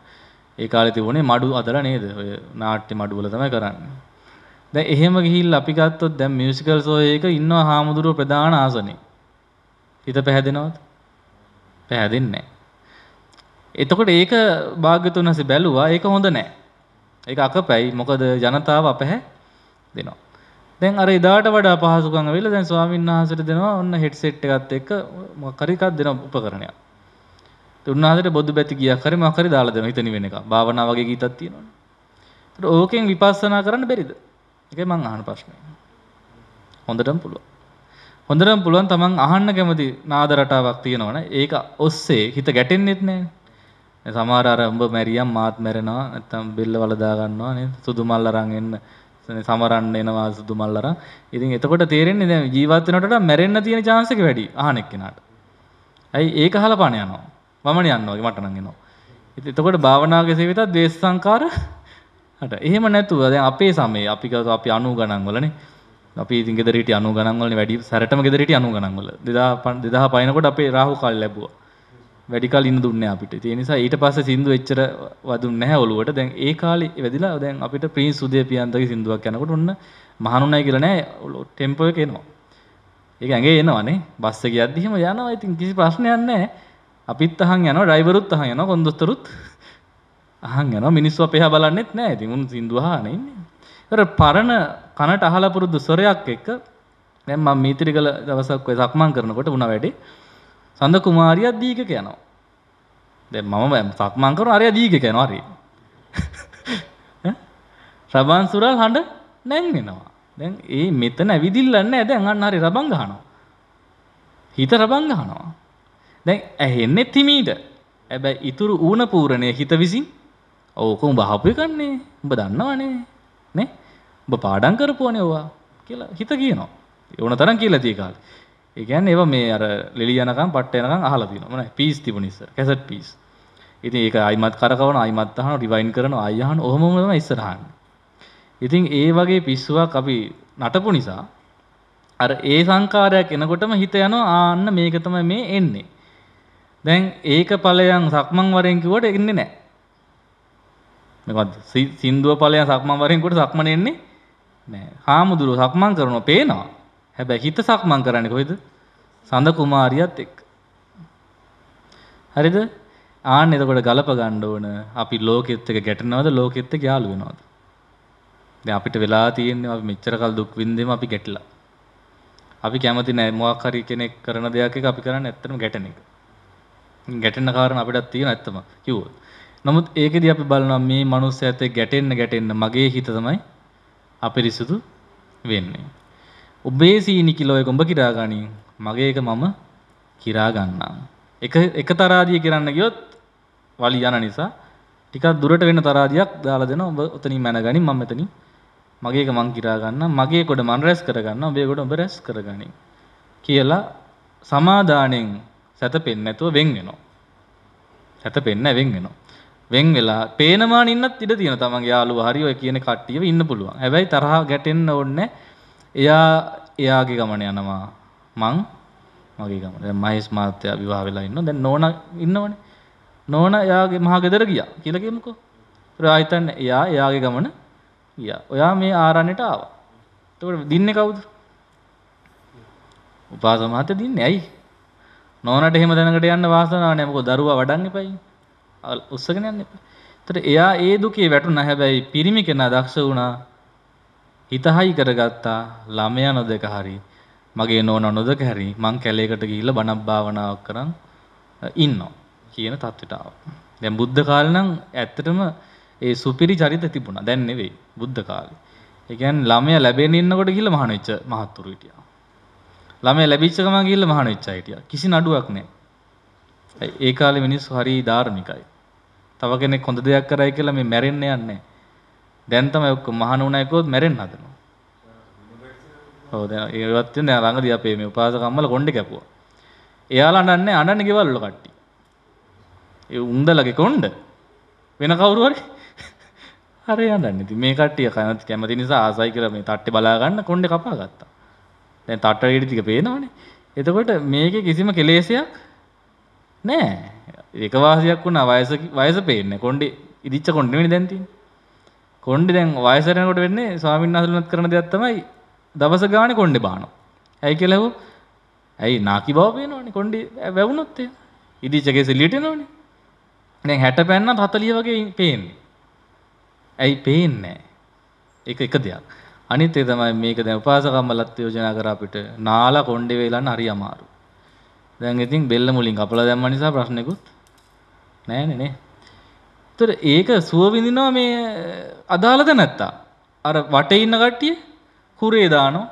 ඒ කාලේ තිබුණේ මඩු අදලා නේද? ඔය නාට්‍ය මඩු වල තමයි කරන්නේ. දැන් එහෙම ගිහිල්ලා අපි ගත්තොත් දැන් මියුසිකල් ෂෝ එක ඉන්නවා හාමුදුරුවෝ ප්‍රධාන ආසනේ. හිත පැහැදෙනවද? පැහැදෙන්නේ එතකොට ඒක භාග්‍යතුන් හසේ බැලුවා ඒක හොඳ නෑ. ඒක අකපැයි. මොකද ජනතාව අපහැ දෙනවා. දැන් අර එදාට වඩා පහසුකම් ඇවිල්ලා දැන් ස්වාමීන් වහන්සේට දෙනවා ඔන්න හෙඩ්සෙට් එකත් එක්ක මොකක් හරි එකක් දෙනවා උපකරණයක්. ඒ උන්වහන්සේට බොදු බැති ගියක් හරි මොකක් හරි දාලා දෙනවා හිත නිවෙන එක. භාවනා වගේ ගීතක් තියෙනවනේ. ඒකට ඕකෙන් විපස්සනා කරන්න බැරිද? ඒකයි මම අහන ප්‍රශ්නේ. හොඳටම පුළුවන්. හොඳටම පුළුවන් තමන් අහන්න කැමති නාද රටාවක් තියෙනවනේ. ඒක ඔස්සේ හිත ගැටෙන්නෙත් නෑනේ. සමහර අර උඹ මැරියම් මාත් මැරෙනවා නැත්තම් බෙල්ල වල දා ගන්නවා නේද? සුදු මල් අරන් එන්න. සමරන්න එනවා සුදු මල් අරන්. ඉතින් එතකොට තේරෙන්නේ දැන් ජීවත් වෙනකොට වඩා මෙරෙන්න තියෙන chance එක වැඩි අහන එක්කෙනාට. ඇයි ඒක අහලා පාන යනවා. මමනේ යනවා මට නම් එනවා. ඉතින් එතකොට භාවනාවේ සේවිතත් ද්වේෂ සංකාර හට. එහෙම නැතුව දැන් අපේ සමයේ අපි අපි 90 ගණන් වලනේ අපි ඉතින් ගෙදරට අනු ගනන්වලන වැඩි සැරටම ගෙදරට අනු ගනන්වල දෙදා පන් දෙදහ පයනකොට අපේ රාහු කාල් ලැබුව වැඩිකල් ඉන්න දුන්න අපිට තිය නිසා ඊට පස්ස සිින්දු එච්චර වදුන්න නැහැ ඔලුවට දැන් ඒ කාලි වැදිලා දැන් අපිට ප්‍රී සුදය පියන්තගේ සිින්දුවක් යැනකොට ඔන්න මහනුනයි කියලනෑ ඔලු ටෙම්පය කෙනවා ඒ ඇගේ එනවනේ බස්ස ගියදදිහම යනවා ඉතින් කිසි ප්‍රශ්නයන්නෑ අපිත් අහන් යන ඩයිවරුත් අහන් යන කොන්දොස්තරුත් අහන් යන මිනිස්ව පහ බලන්නෙත් නෑ තිමුන් සිින්දුහානන්නේ පරණ කනට අහලා පුරුදු ස්වරයක් එක්ක දැන් මම මීත්‍රිගල දවසක් ඔය සක්මන් කරනකොට වුණා වැඩි සඳ කුමාරියා දීගක යනවා. දැන් මම සක්මන් කරන අරයා දීගක යනවා හරි. රබන් සුරල් හඬ නැංගෙනවා. දැන් ඒ මෙතන ඇවිදිල්ල නැහැ. දැන් අන්න හරි රබන් ගහනවා. හිත රබන් ගහනවා. දැන් ඇහෙන්නේ තිමීට. හැබැයි ඉතුරු ඌන පූරණය හිත විසින් ඕක උඹ අහපු එකන්නේ. උඹ දන්නවනේ. නේ? ඔබ පාඩම් කරපුවනේ ඔවා කියලා හිත කියනවා. ඕන තරම් කියලා තිය කාලේ. ඒ කියන්නේ ඒවා මේ අර ලෙලි යනකම් පට්ට යනකම් අහලා තියෙනවා. මොන පීස් තිබුණ ඉස්සර. Cassette piece. ඉතින් ඒක අයිමත් කරකවන අයිමත් අහන රිවයින් කරන අය අහන ඔහොමම තමයි ඉස්සරහන්. ඉතින් ඒ වගේ පිස්සුවක් අපි නටපු නිසා අර ඒ සංකාරයක් එනකොටම හිත යනවා ආන්න මේක තමයි මේ එන්නේ. දැන් ඒක ඵලයන් සක්මන් වරෙන් කිව්වට එන්නේ නැහැ. මොකද්ද? සින්දුව ඵලයන් සක්මන් වරෙන් කිව්වට සක්මන එන්නේ හාමුදුරුව සක්මන් කරන පේනවා හැබැ හිත සක්මන් කරන්න කොයිද සඳ කුමාරියත් එක් හරිද ආන එතකොට ගලප ගණ්ඩ ඕන අපි ලෝකෙත්තක ගැටනවද ලෝකෙත්ත යාලු වෙනවාද ද අපිට වෙලා තියෙන්නේ අපි මෙච්චර කල් දුක් වින්දම අපි ගැටලා අපි කැමති නෑ මොකක් හරි කෙනෙක් කරන දෙයක් එක අපි කරන්න ඇත්තටම ගැටෙන එක ගැටෙන කාරණ අපිටත් තියෙන ඇත්තම කිව්වොත් නමුත් ඒකෙදී අපි බලනවා මේ මනුස්සයත් එක්ක ගැටෙන්න ගැටෙන්න මගේ හිත තමයි අපිරිසුදු වෙන්නේ. ඔබේ සීනි කිලෝ එක උඹ කිරා ගනින්. මගේ එක මම කිරා ගන්නම්. එක එක තරාදිය කරන්න ගියොත් වලි යන නිසා ටිකක් දුරට වෙන තරාදියක් දාලා දෙනවා. ඔබ ඔතනින් මැනගනින් මම මෙතනින් මගේ එක මං කිරා ගන්නම්. මගේ කොට මං රැස් කර ගන්නම්. ඔබේ කොට ඔබ රැස් කර ගනින්. කියලා සමාදානෙන් සැතපෙන්නේ නැතුව වෙන් වෙනවා. සැතපෙන්න වෙන් වෙනවා. වෙන් වෙලා පේනමාන ඉන්නත් ඉඩ තියෙන තමන්ගේ යාළුවා හරි ඔය කියන කට්ටියව ඉන්න පුළුවන්. හැබැයි තරහ ගැටෙන්න ඕනේ එයා එයාගේ ගමන යනවා. මං මගේ ගමන. දැන් මහේස් මාත්‍යා විවාහ වෙලා ඉන්නවා. දැන් නෝනා ඉන්නවනේ. නෝනා එයාගේ මහා ගෙදර ගියා කියලා කියමුකෝ. ඒත් ආයතන එයා එයාගේ ගමන ගියා. ඔයා මේ ආරණ්‍යට ආවා. එතකොට දින්නේ කවුද? උපාසමහත දින්නේ. ඇයි? නෝනාට එහෙම දැනකට යන්න වාසනාවක් නැහැ. මොකද දරුවා වඩන්න එපයි. උත්සගෙන යන්න එපා. ඒතර එයා ඒ දුකේ වැටුණා හැබැයි පිරිමි කෙනා දක්ෂ වුණා. හිතහයි කරගත්තා ළමයා නොදක හරි මගේ නෝන නොදක හරි මං කැලේකට ගිහිල්ලා බණක් භාවනාවක් කරන් ඉන්නවා කියන தත්විට ආවා. දැන් බුද්ධ කාලේ නම් ඇත්තටම ඒ සුපිරි චරිත තිබුණා. දැන් නෙවෙයි බුද්ධ කාලේ. ඒ කියන්නේ ළමයා ලැබෙන්න ඉන්නකොට ගිහිල්ලා මහාන වෙච්ච මහත්තුරු හිටියා. ළමයා ලැබිච්ච ගමන් ගිහිල්ලා මහාන වෙච්චා හිටියා. කිසි නඩුවක් නැහැ. ඒ කාලේ මිනිස්සු හරි ධාර්මිකයි. තව කෙනෙක් හොඳ දෙයක් කරයි කියලා මේ මැරෙන්න යන්නේ දැන් තමයි ඔක්කොම මහණ වුණා එක්කොත් මැරෙන්න හදනවා. ඔව් දැන් ඒවත් නේ ළඟදී අපේ මේ උපාසක අම්මලා කොණ්ඩේ කැපුවා. එයාලා අඬන්නේ අඬන්නේ ගෙවල් වල කට්ටිය. ඒ උන්දලගේ කොණ්ඩ වෙන කවුරු හරි හරි අඬන්නේ. ඉතින් මේ කට්ටිය කැමති නිසා ආසයි කියලා මේ තට්ටේ බලා ගන්න කොණ්ඩේ කපා ගත්තා. දැන් තට්ටේ ටික පේනවනේ. එතකොට මේකේ කිසිම කෙලෙසයක් නෑ. ඒකවාසියක් වුණා වයස වයස පේන්නේ කොණ්ඩේ ඉදිච්ච කොණ්ඩේ නෙවෙයි දැන් තියෙන්නේ. කොණ්ඩේ දැන් වයසට යනකොට වෙන්නේ ස්වාමීන් වහන්සේලුණත් කරන දෙයක් තමයි දවස ගානේ කොණ්ඩේ බානවා. ඇයි කියලා හුව ඇයි නාකි බව පේනවනේ කොණ්ඩේ වැවුනොත් එහෙම. ඉදිච්ච ගෙස එළියට එනවනේ. දැන් 60 පෑන්නත් 40 වගේ පේන්නේ. ඇයි පේන්නේ ඒක එක දෙයක්. අනිත් ඒ තමයි මේක දැන් උපාසකම්මලත් යෝජනා කර අපිට නාලා කොණ්ඩේ වේලන්න හරි අමාරු. දැන් ඉතින් බෙල්ල මුලින් කපලා දැම්ම නිසා ප්‍රශ්නෙකුත් නෑනේ නේ. ඒතර ඒක සුව විඳිනවා මේ අදාළද නැත්තා. අර වටේ ඉන්න කට්ටිය කුරේ දානවා,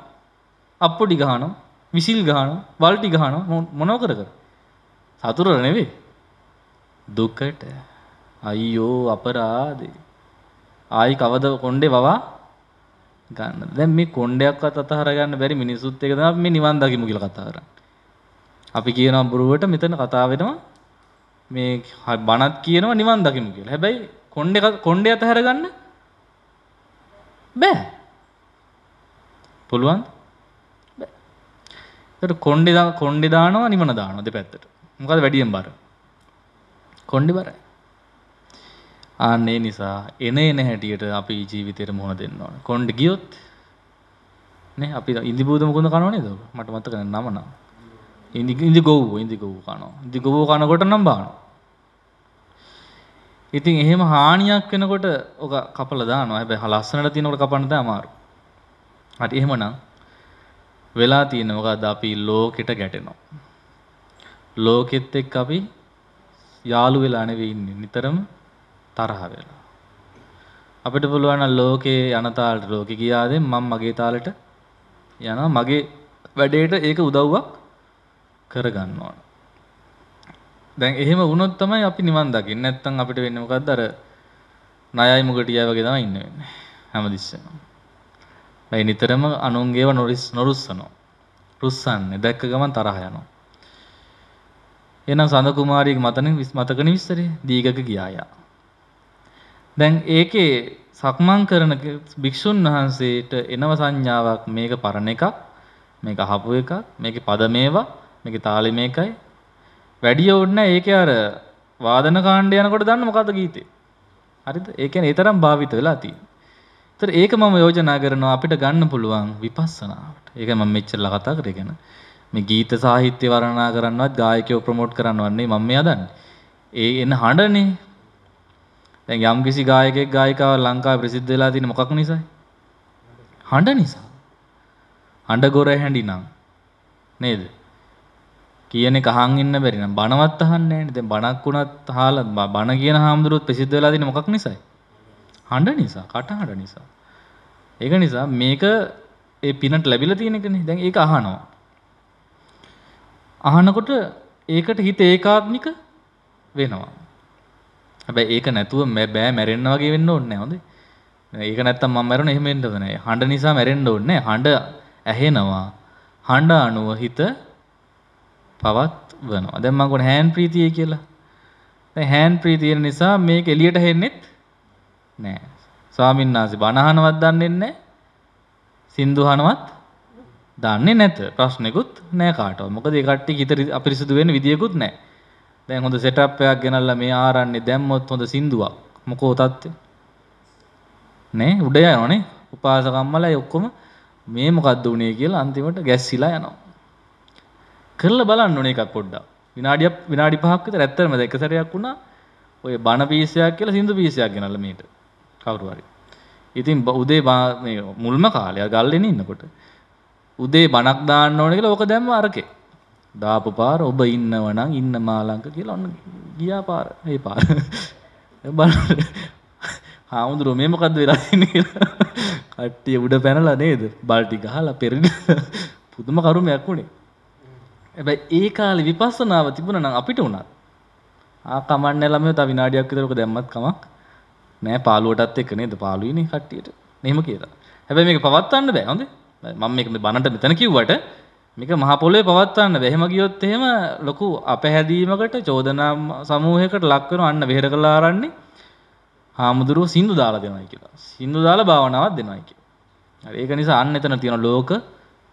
අප්පුඩි ගහනවා, විසිල් ගහනවා, වල්ටි ගහනවා මොනව කර කර. සතුටර නෙවෙයි. දුකට අයියෝ අපරාදේ. ආයි කවද කොණ්ඩේ වවා ගන්න. දැන් මේ කොණ්ඩයක්වත් අතහර ගන්න බැරි මිනිසුත් එක තමයි මේ නිවන් දකිමු කියලා කතා කරන්නේ. අපි කියනවා බොරුවට මෙතන කතා වෙනවා මේ බණත් කියනවා නිවන් දකිමු කියලා. හැබැයි කොණ්ඩේ කොණ්ඩේ අතහැර ගන්න බෑ. පුළුවන්? බෑ. ඒකට කොණ්ඩේ කොණ්ඩේ දානවා නිවන දානවා දෙපැත්තට. මොකද වැඩියෙන් බර. කොණ්ඩේ බරයි. ආන්නේ නිසා එනේ නැහැටියට අපි ජීවිතේට මුහුණ දෙන්න ඕන. කොණ්ඩේ ගියොත් නේ අපි ඉඳි බූද මුකුඳ කනෝ නේද? මට මතක නෑ නම නෑ. ඉදි ඉදි ගොව් ඉදි ගොව් කනවා. ඉදි ගොව් කනකොට නම් බානවා. ඉතින් එහෙම හානියක් වෙනකොට ඔක කපලා දානවා. හැබැයි ලස්සනට තියෙනකොට කපන්න තමයි අමාරු. හරි එහෙමනම් වෙලා තියෙන මොකද්ද අපි ලෝකෙට ගැටෙනවා. ලෝකෙත් එක්ක අපි යාළු වෙලා නෙවෙයි ඉන්නේ. නිතරම තරහ වෙලා. අපිට පුළුවන් ලෝකේ යන තාලට ලෝකෙ ගියාද මම මගේ තාලට යනවා. මගේ වැඩේට ඒක උදව්වක් කරගන්න ඕන. දැන් එහෙම වුණොත් තමයි අපි නිවන් දකින්නේ. නැත්තම් අපිට වෙන්නේ මොකද්ද? අර ණයයි මුගටියයි වගේ තමයි ඉන්න වෙන්නේ. හැමදෙස්සෙම. ඒ නිතරම අනුන්ගේව නොරිස් නොරුස්සනවා. රුස්සන්නේ. දැක්ක ගමන් තරහ යනවා. එහෙනම් සඳ කුමාරියගේ මතනේ මතකනේ විස්තරය. දීගක ගියායා. දැන් ඒකේ සක්මන් කරන භික්ෂුන් වහන්සේට එනව සංඥාවක් මේක පරණ එකක් මේක අහපු එකක් මේකේ පද මේවා මේකේ තාලෙ මේකයි. වැඩි යොන්න ඒකේ අර වාදන කාණ්ඩ යනකොට දන්න මොකද්ද ගීතේ. හරිද? ඒ කියන්නේ ඒ තරම් භාවිත වෙලා තියෙනවා. ඒතර ඒක මම යෝජනා කරනවා අපිට ගන්න පුළුවන් විපස්සනාවට. ඒක මම මෙච්චරලා කතා කරේ ගැන. මේ ගීත සාහිත්‍ය වර්ණනා කරන්නවත් ගායකයෝ ප්‍රොමෝට් කරන්නවන්නේ මම මේ හදන්නේ. ඒ එන හඬනේ. දැන් යම්කිසි ගායකයෙක් ගායිකාව ලංකාවේ ප්‍රසිද්ධ වෙලා තියෙන මොකක් නිසායි? හඬ නිසා. හඬ ගොර හැඬිනම් නේද? කියන එක අහන් ඉන්න බැරි නම් බණවත් අහන්නේ නැහැනේ. දැන් බණක් උනත් අහලා බණ කියන හාමුදුරුවොත් ප්‍රසිද්ධ වෙලා තියෙන්නේ මොකක් නිසායි? හඬ නිසා, කටහඬ නිසා. ඒක නිසා මේක ඒ පිනට ලැබිලා තියෙන එකනේ. දැන් ඒක අහනවා. අහනකොට ඒකට හිත ඒකාත්මික වෙනවා. හැබැයි ඒක නැතුව බෑ මැරෙන්න වගේ වෙන්න ඕනේ නැහැ හොඳේ. ඒක නැත්තම් මම මැරුණ එහෙම වෙන්නද නැහැ. හඬ නිසා මැරෙන්න ඕනේ නැහැ. හඬ ඇහෙනවා. හඬ අනුව හිත පවත්වනවා. දැන් මම කියන හෑන් ප්‍රීතිය කියලා. දැන් හෑන් ප්‍රීතිය නිසා මේක එළියට හෙන්නෙත් නෑ. ස්වාමීන් වහන්සේ බණ අහනවත් දන්නේ නැහැ. සින්දු අහනවත් දන්නේ නැත. ප්‍රශ්නෙකුත් නෑ කාටවත්. මොකද ඒ කට්ටිය හිත අපිරිසුදු වෙන්න විදියකුත් නෑ. දැන් හොඳ සෙටප් එකක් ගෙනල්ලා මේ ආරන්නේ දැම්මොත් හොඳ සින්දුවක්. මොකෝ තත්ත්වය? නෑ උඩ යනවනේ. උපාසකම්මලයි ඔක්කොම මේ මොකද්ද උනේ කියලා අන්තිමට ගැස්සිලා යනවා. කරලා බලන්න ඕනේ එකක් පොඩ්ඩක්. විනාඩියක් විනාඩි 5ක් විතර ඇත්තටම දැන් එක සැරයක් වුණා ඔය බණ පීසයක් කියලා සින්දු පීසයක් ගෙනල්ලා මීට. කවුරු හරි. ඉතින් උදේ මේ මුල්ම කාලේ ගල්ලෙන ඉන්නකොට උදේ බණක් දාන්න ඕනේ කියලා ඕක දැම්ම අරකේ. දාපු පාර ඔබ ඉන්නව නම් ඉන්න මාලංක කියලා ඔන්න ගියා පාර. ඒ පාර. බලන්න. හාමුදුරුවෝ මේ මොකද්ද වෙලා තියෙන්නේ කියලා. කට්ටිය උඩ පැනලා නේද? බල්ටි ගහලා පෙරණ පුදුම කරුමයක් උනේ. හැබැයි ඒ කාලේ විපස්සනාව තිබුණා නම් අපිට උනත් ආ කමන්නේ ළමයෝ තව විනාඩියක් විතර ඔක දැම්මත් කමක් නෑ පාළුවටත් එක්ක නේද පාළුයිනේ කට්ටියට. මෙහෙම කියලා. හැබැයි මේක පවත්වන්න බෑ හොඳේ. මම මේක මේ බනට මෙතන කිව්වට මේක මහ පොළොවේ පවත්වන්න බෑ. එහෙම ගියොත් එහෙම ලොකු අපහැදීමකට චෝදනා සමූහයකට ලක් වෙනවා. අන්න වෙහෙර කළා ආරන්නේ. හාමුදුරුව සින්දු දාලා දෙනවයි කියලා. සින්දු දාලා භාවනාවක් දෙනවයි කියලා. හරි ඒක නිසා අන්න එතන තියෙන ලෝක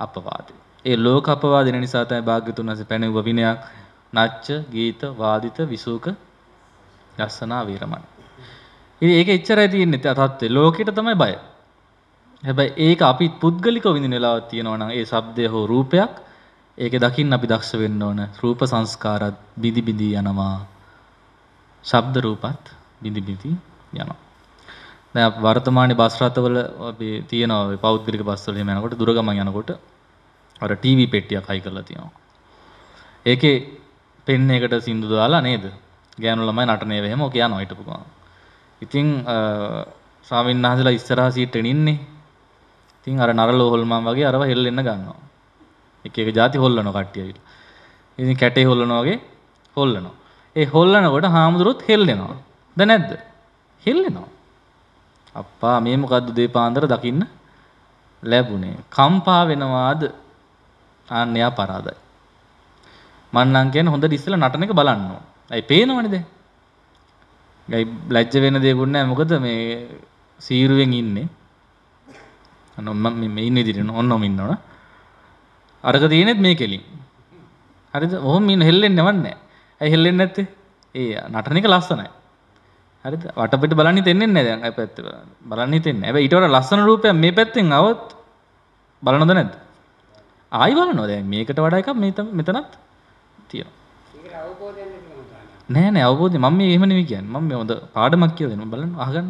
අපවාදේ. ඒ ලෝක අපවාදින නිසා තමයි භාග්‍යතුන් වහන්සේ පැනෙව්ව විනයක් නච්ච ගීත වාදිත විසූක යස්සනා වීරමණ. ඉතින් ඒක එච්චරයි තියෙන්නේ තත්ත්වේ. ලෝකෙට තමයි බය. හැබැයි ඒක අපි පුද්ගලිකව විඳින වෙලාවක් තියෙනවා නම් ඒ ශබ්දය හෝ රූපයක් ඒක දකින්න අපි දක්ෂ වෙන්න ඕන. රූප සංස්කාරත් බිදි බිදි යනවා. ශබ්ද රූපත් බිදි බිදි යනවා. දැන් වර්තමානයේ බස් රථවල අපි තියෙනවා පෞද්ගලික බස් වල එහෙම යනකොට දුරගමන් යනකොට අර ටීවී පෙට්ටියක් අයි කරලා තියෙනවා. ඒකේ පෙන් එකට සින්දු දාලා නේද? ගෑනු ළමයි නටනය වෙහෙම ඔක යනවා හිටපු ගමන්. ඉතින් ස්වාමීන් වහන්සේලා ඉස්සරහා සීට් එකෙන් ඉන්නේ. ඉතින් අර නරලෝ හොල්මන් වගේ අරව හෙල්ලෙන්න ගන්නවා. එක එක જાති හොල්ලනවා කට්ටිය ඇවිල්ලා. ඉතින් කැටේ හොල්ලනවා වගේ හොල්ලනවා. ඒ හොල්ලනකොට හාමුදුරුවොත් හෙල්ලෙනවා. ද නැද්ද? හෙල්ලෙනවා. අප්පා මේ මොකද්ද දෙපාන්දර දකින්න ලැබුණේ. කම්පා වෙනවාද ආන්න එයා පරාදයි. මං නම් කියන්නේ හොඳට ඉස්සෙල්ලා නටන එක බලන්න ඕන. ඇයි පේනවනේ දැන්. ගයි ලැජ්ජ වෙන දෙයක් නෑ මොකද මේ සීරුවෙන් ඉන්නේ. අන්න මම මේ ඉන්නේ ඉදිරියට ඔන්නම ඉන්නවන ะ. අරක තියෙනෙත් මේකෙලින්. හරිද? ඔහොම ඉන්න හෙල්ලෙන්නේ නැවන්නේ. ඇයි හෙල්ලෙන්නේ නැත්තේ? ඒ නටන එක ලස්සනයි. හරිද? වටපිට බලන්න හිතෙන්නේ නැහැ දැන් අය පැත්ත බලන්න. බලන්න හිතෙන්නේ. හැබැයි ඊට වඩා ලස්සන රූපයක් මේ පැත්තෙන් આવොත් බලනවද නැද්ද? ආයි බලනවා දැන් මේකට වඩා එකක් මේ මෙතනත් තියෙනවා නෑ නෑ අවබෝධය මම මේ එහෙම නෙමෙයි කියන්නේ මම මේ හොඳ පාඩමක් කියලා දෙනවා බලන්න අහගන්න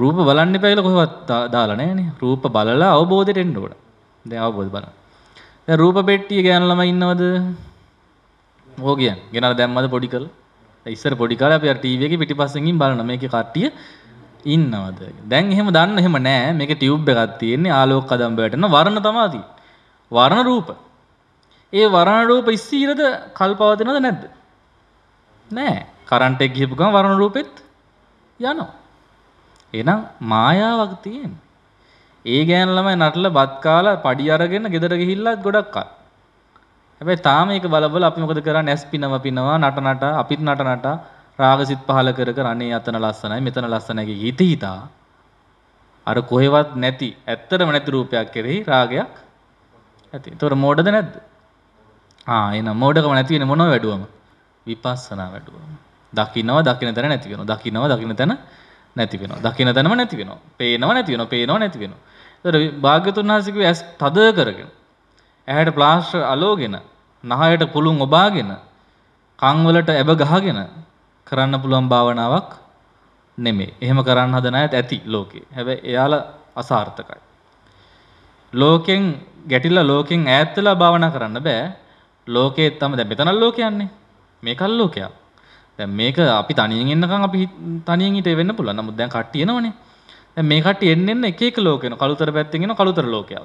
රූප බලන්න එපා කියලා කොහෙවත් දාලා නෑනේ රූප බලලා අවබෝධයට එන්න ඕන දැන් අවබෝධ බලන්න දැන් රූප පෙට්ටිය ගෑන ළමයි ඉන්නවද ඕක කියන්නේ ගෙනල්ලා දැම්මද පොඩි කරලා දැන් ඉස්සර පොඩි කාලේ අපි අර ටීවී එකේ පිටිපස්සෙන් ගින් බලන මේකේ කට්ටිය ඉන්නවද දැන් එහෙම දන්න එහෙම නෑ මේක ටියුබ් එකක් තියෙන්නේ ආලෝක කදම්බ වැටෙන වර්ණ තමයි තියෙන්නේ වර්ණ රූප. ඒ වරණ රූප ස්ථීරද කල්පවතිනවද නැද්ද? නෑ. කරන්ට් එක ගිහපු ගමන් වරණ රූපෙත් යනවා. එහෙනම් මායාවක් තියෙන. ඒ ගෑන ළමයි නටලා බත් කාලා පඩි අරගෙන ගෙදර ගිහිල්ලා ගොඩක් කල්. හැබැයි තාම මේක බලබල අපි මොකද කරන්නේ? ඇස් පිනව පිනවා නට නට අපිත් නට නට රාගසිත පහල කර කර අනේ අතන ලස්සනයි මෙතන ලස්සනයි කිය හිත හිතා අර කොහෙවත් නැති ඇත්තටම නැති රූපයක් කෙරෙහි රාගයක් ඇති තොර මෝඩද නැද්ද ආයන මෝඩකම නැතිවෙන මොන වැඩුවම විපස්සනා වැඩුවම දකිනවා දකින තැන නැති වෙනවා දකිනවා දකින තැන නැති වෙනවා දකින තැනම නැති වෙනවා පේනවා නැති වෙනවා පේනවා නැති වෙනවා ඒතර භාග්‍යතුන් වහන්සේ කිව්වේ ඇස් තද කරගෙන ඇහැට ප්ලාස්ටර් අලෝගෙන නහයට පුළුන් ඔබාගෙන කන් වලට ඇබ ගහගෙන කරන්න පුළුවන් භාවනාවක් නෙමෙයි එහෙම කරන්න හදන අයත් ඇති ලෝකේ හැබැයි එයාලා අසාර්ථකයි ලෝකෙන් ගැටිලා ලෝකෙන් ඈත් වෙලා භාවනා කරන්න බෑ. ලෝකේ තම දැන් මෙතන ලෝකයන්නේ. මේකල් ලෝකයක්. දැන් මේක අපි තනියෙන් ඉන්නකම් අපි තනියෙන් හිට වෙන්න පුළුවන්. නමුත් දැන් කට්ටිය එනවනේ. දැන් මේ කට්ටිය එන්න එන්න එක එක ලෝක වෙනවා. කළුතර පැත්තෙන් එනවා කළුතර ලෝකයක්.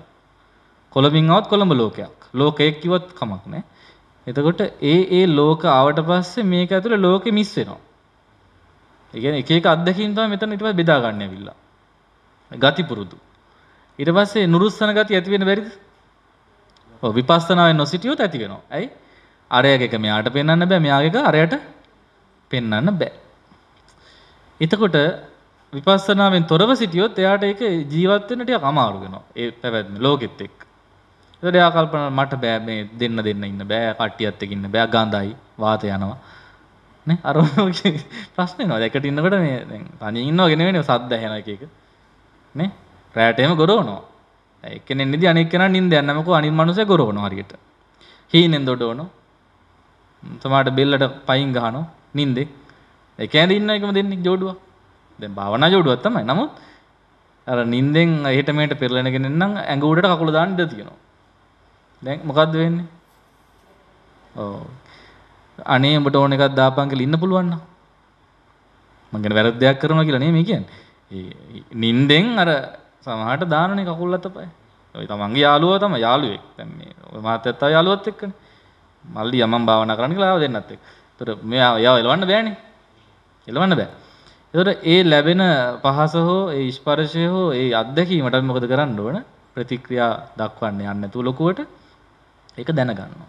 කොළඹින් આવත් කොළඹ ලෝකයක්. ලෝකයක් කිව්වත් කමක් නැහැ. එතකොට ඒ ඒ ලෝක ආවට පස්සේ මේක ඇතුලේ ලෝකෙ මිස් වෙනවා. ඒ කියන්නේ එක එක අත්දැකීම් තමයි මෙතන ඊට පස්සේ බෙදා ගන්න ඇවිල්ලා. ගති පුරුදු. ඊට පස්සේ නුරුස්සන ගතිය ඇති වෙන්න බැරිද? ඔව් විපස්සනාවෙන් නොසිටියොත් ඇති වෙනවා. ඇයි? අරයාගේ එක මෙයාට පෙන්වන්න බෑ, මෙයාගේ එක අරයට පෙන්වන්න බෑ. එතකොට විපස්සනාවෙන් තොරව සිටියොත් එයාට ඒක ජීවත් වෙන්න ටිකක් අමාරු වෙනවා. ඒ පැවැත්ම ලෝකෙත් එක්ක. ඒතකොට එයා කල්පනා මට බෑ මේ දෙන්න දෙන්න ඉන්න බෑ, කට්ටියත් එක්ක ඉන්න බෑ, ගඳයි, වාත යනවා. නේ? අර ප්‍රශ්න එනවා. එකට ඉන්නකොට මේ දැන් තනියෙන් ඉන්නවගෙන වෙන්නේ සද්ද ඇහෙන එක එක. නේ? රැට එහෙම ගොරවනවා. එක්කෙනෙක් නිදි අනෙක් කෙනා නිින්දයක් නැමකෝ අනිත් මනුස්සය ගොරවනවා හරියට. හීනෙන් දොඩවනවා. සමහරට බෙල්ලට පයින් ගහනවා නිින්දේ. ඒක ඇඳ ඉන්න එකම දෙන්නේ جوړුවා. දැන් භාවනා جوړුවක් තමයි. නමුත් අර නිින්දෙන් එහෙට මෙහෙට පෙරලෙන කෙනෙක් නම් ඇඟ උඩට කකුල දාන්න ඉඩ තියෙනවා. දැන් මොකද්ද වෙන්නේ? ඔව්. අනේ උඹට ඕන එකක් දාපන් කියලා ඉන්න පුළුවන් නම්. මං කියන වැරද්දයක් කරනවා කියලා නෙමෙයි කියන්නේ. නිින්දෙන් අර සමහරට දානනේ කකුල් අතපය. ඔය තමන්ගේ යාළුවා තමයි යාළුවෙක්. දැන් මේ ඔය මාත්‍යත් ආ යාළුවත් එක්කනේ. මල්ලියා මම භාවනා කරන්න කියලා ආව දෙන්නත් එක්ක. ඒතර මෙයා යාව එලවන්න බෑනේ. එලවන්න බෑ. ඒතර ඒ ලැබෙන පහස හෝ ඒ ස්පර්ශය හෝ ඒ අත්දැකීමට අපි මොකද කරන්න ඕන? ප්‍රතික්‍රියා දක්වන්න යන්න නැතුව ලොකුවට ඒක දැනගන්නවා.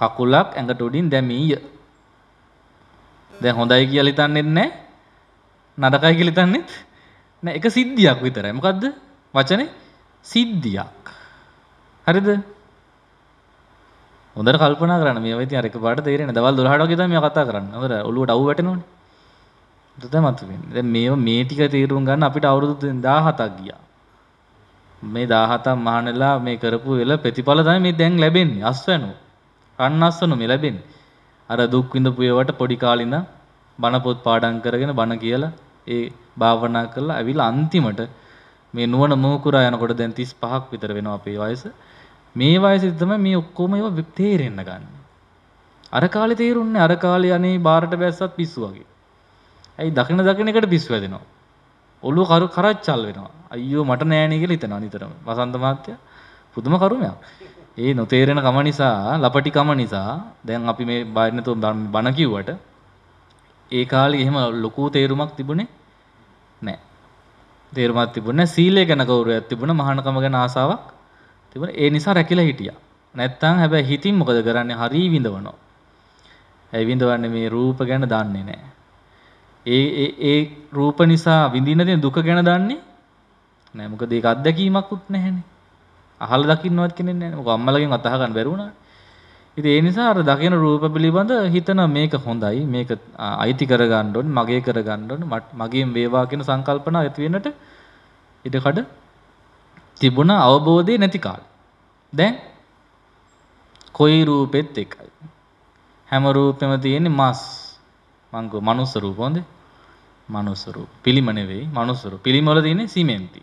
කකුලක් ඇඟට උඩින් දැමීය. දැන් හොඳයි කියලා හිතන්නේත් නැහැ. නරකයි කියලා හිතන්නේත් නැහැ. නෑ එක සිද්ධියක් විතරයි. මොකද්ද? වචනේ සිද්ධියක්. හරිද? හොඳට කල්පනා කරන්න මේවා ඉතින් අර එකපාරට තේරෙන්නේ. දවල් 12ට වගේ තමයි මේවා කතා කරන්නේ. අවර ඔළුවට අවු වැටෙනෝනේ. එතකොට මතු වෙන්නේ. දැන් මේව මේ ටික තීරුම් ගන්න අපිට අවුරුදු 17ක් ගියා. මේ 17ක් මහානෙලා මේ කරපු වෙල ප්‍රතිඵල තමයි මේ දැන් ලැබෙන්නේ. අස්වැනෝ. රන් අස්වනෝ මේ ලැබෙන්නේ. අර දුක් විඳපු ඒවට පොඩි කාලේ ඉඳන් බණ පොත් පාඩම් කරගෙන බණ කියලා ඒ භාවනා කරලා ඇවිල්ලා අන්තිමට මේ නුවණ මෝකුරා යනකොට දැන් 35ක් විතර වෙනවා අපේ වයස. මේ වයසේදී තමයි මේ ඔක්කොම ඒවා තේරෙන්න ගන්න. අර කාලේ තේරුන්නේ අර කාලේ අනේ බාරට බැස්සත් පිස්සු වගේ. ඇයි දකින දකින එකට පිස්සු වැදෙනවා. ඔළුව කරු කරච්චල් වෙනවා. අයියෝ මට නෑනේ කියලා හිතනවා නිතරම. වසන්ත මාත්‍යා පුදුම කරුමයක්. ඒ නොතේරෙන කම නිසා, ලපටි කම නිසා දැන් අපි මේ බාහිර නැතුව බණ කිව්වට ඒ කාලේ එහෙම ලොකු තේරුමක් තිබුණේ නැහැ. තේරුමක් තිබුණේ සීලය ගැන ගෞරවයක් තිබුණා මහානකම ගැන ආසාවක් තිබුණා. ඒ නිසා රැකිලා හිටියා. නැත්තම් හැබැයි හිතින් මොකද කරන්නේ? හරි විඳවනවා. ඒ විඳවන්නේ මේ රූප ගැන දන්නේ නැහැ. ඒ ඒ ඒ රූප නිසා විඳින දේ දුක ගැන දන්නේ නැහැ. මොකද ඒක අත්දැකීමක්වත් නැහැනේ. අහලා දකින්නවත් කෙනෙක් නැහැ. මොකද අම්මලගෙන් අතහ ගන්න බැරි වුණා. ඉතින් ඒ නිසා අර දකින රූප පිළිබඳ හිතන මේක හොඳයි මේක අයිති කරගන්න ඕනේ මගේ කරගන්න ඕනේ මගේම වේවා කියන සංකල්පන ඇති වෙන්නට ඉඩකඩ තිබුණ අවබෝධය නැති කාලේ. දැන් කොයි රූපෙත් එකයි. හැම රූපෙම තියෙන මස් මං කිව්ව මනුස්ස රූප හොඳේ. මනුස්ස රූප. පිළිම නෙවෙයි මනුස්ස රූප. පිළිම වල තියෙන්නේ සිමෙන්ති.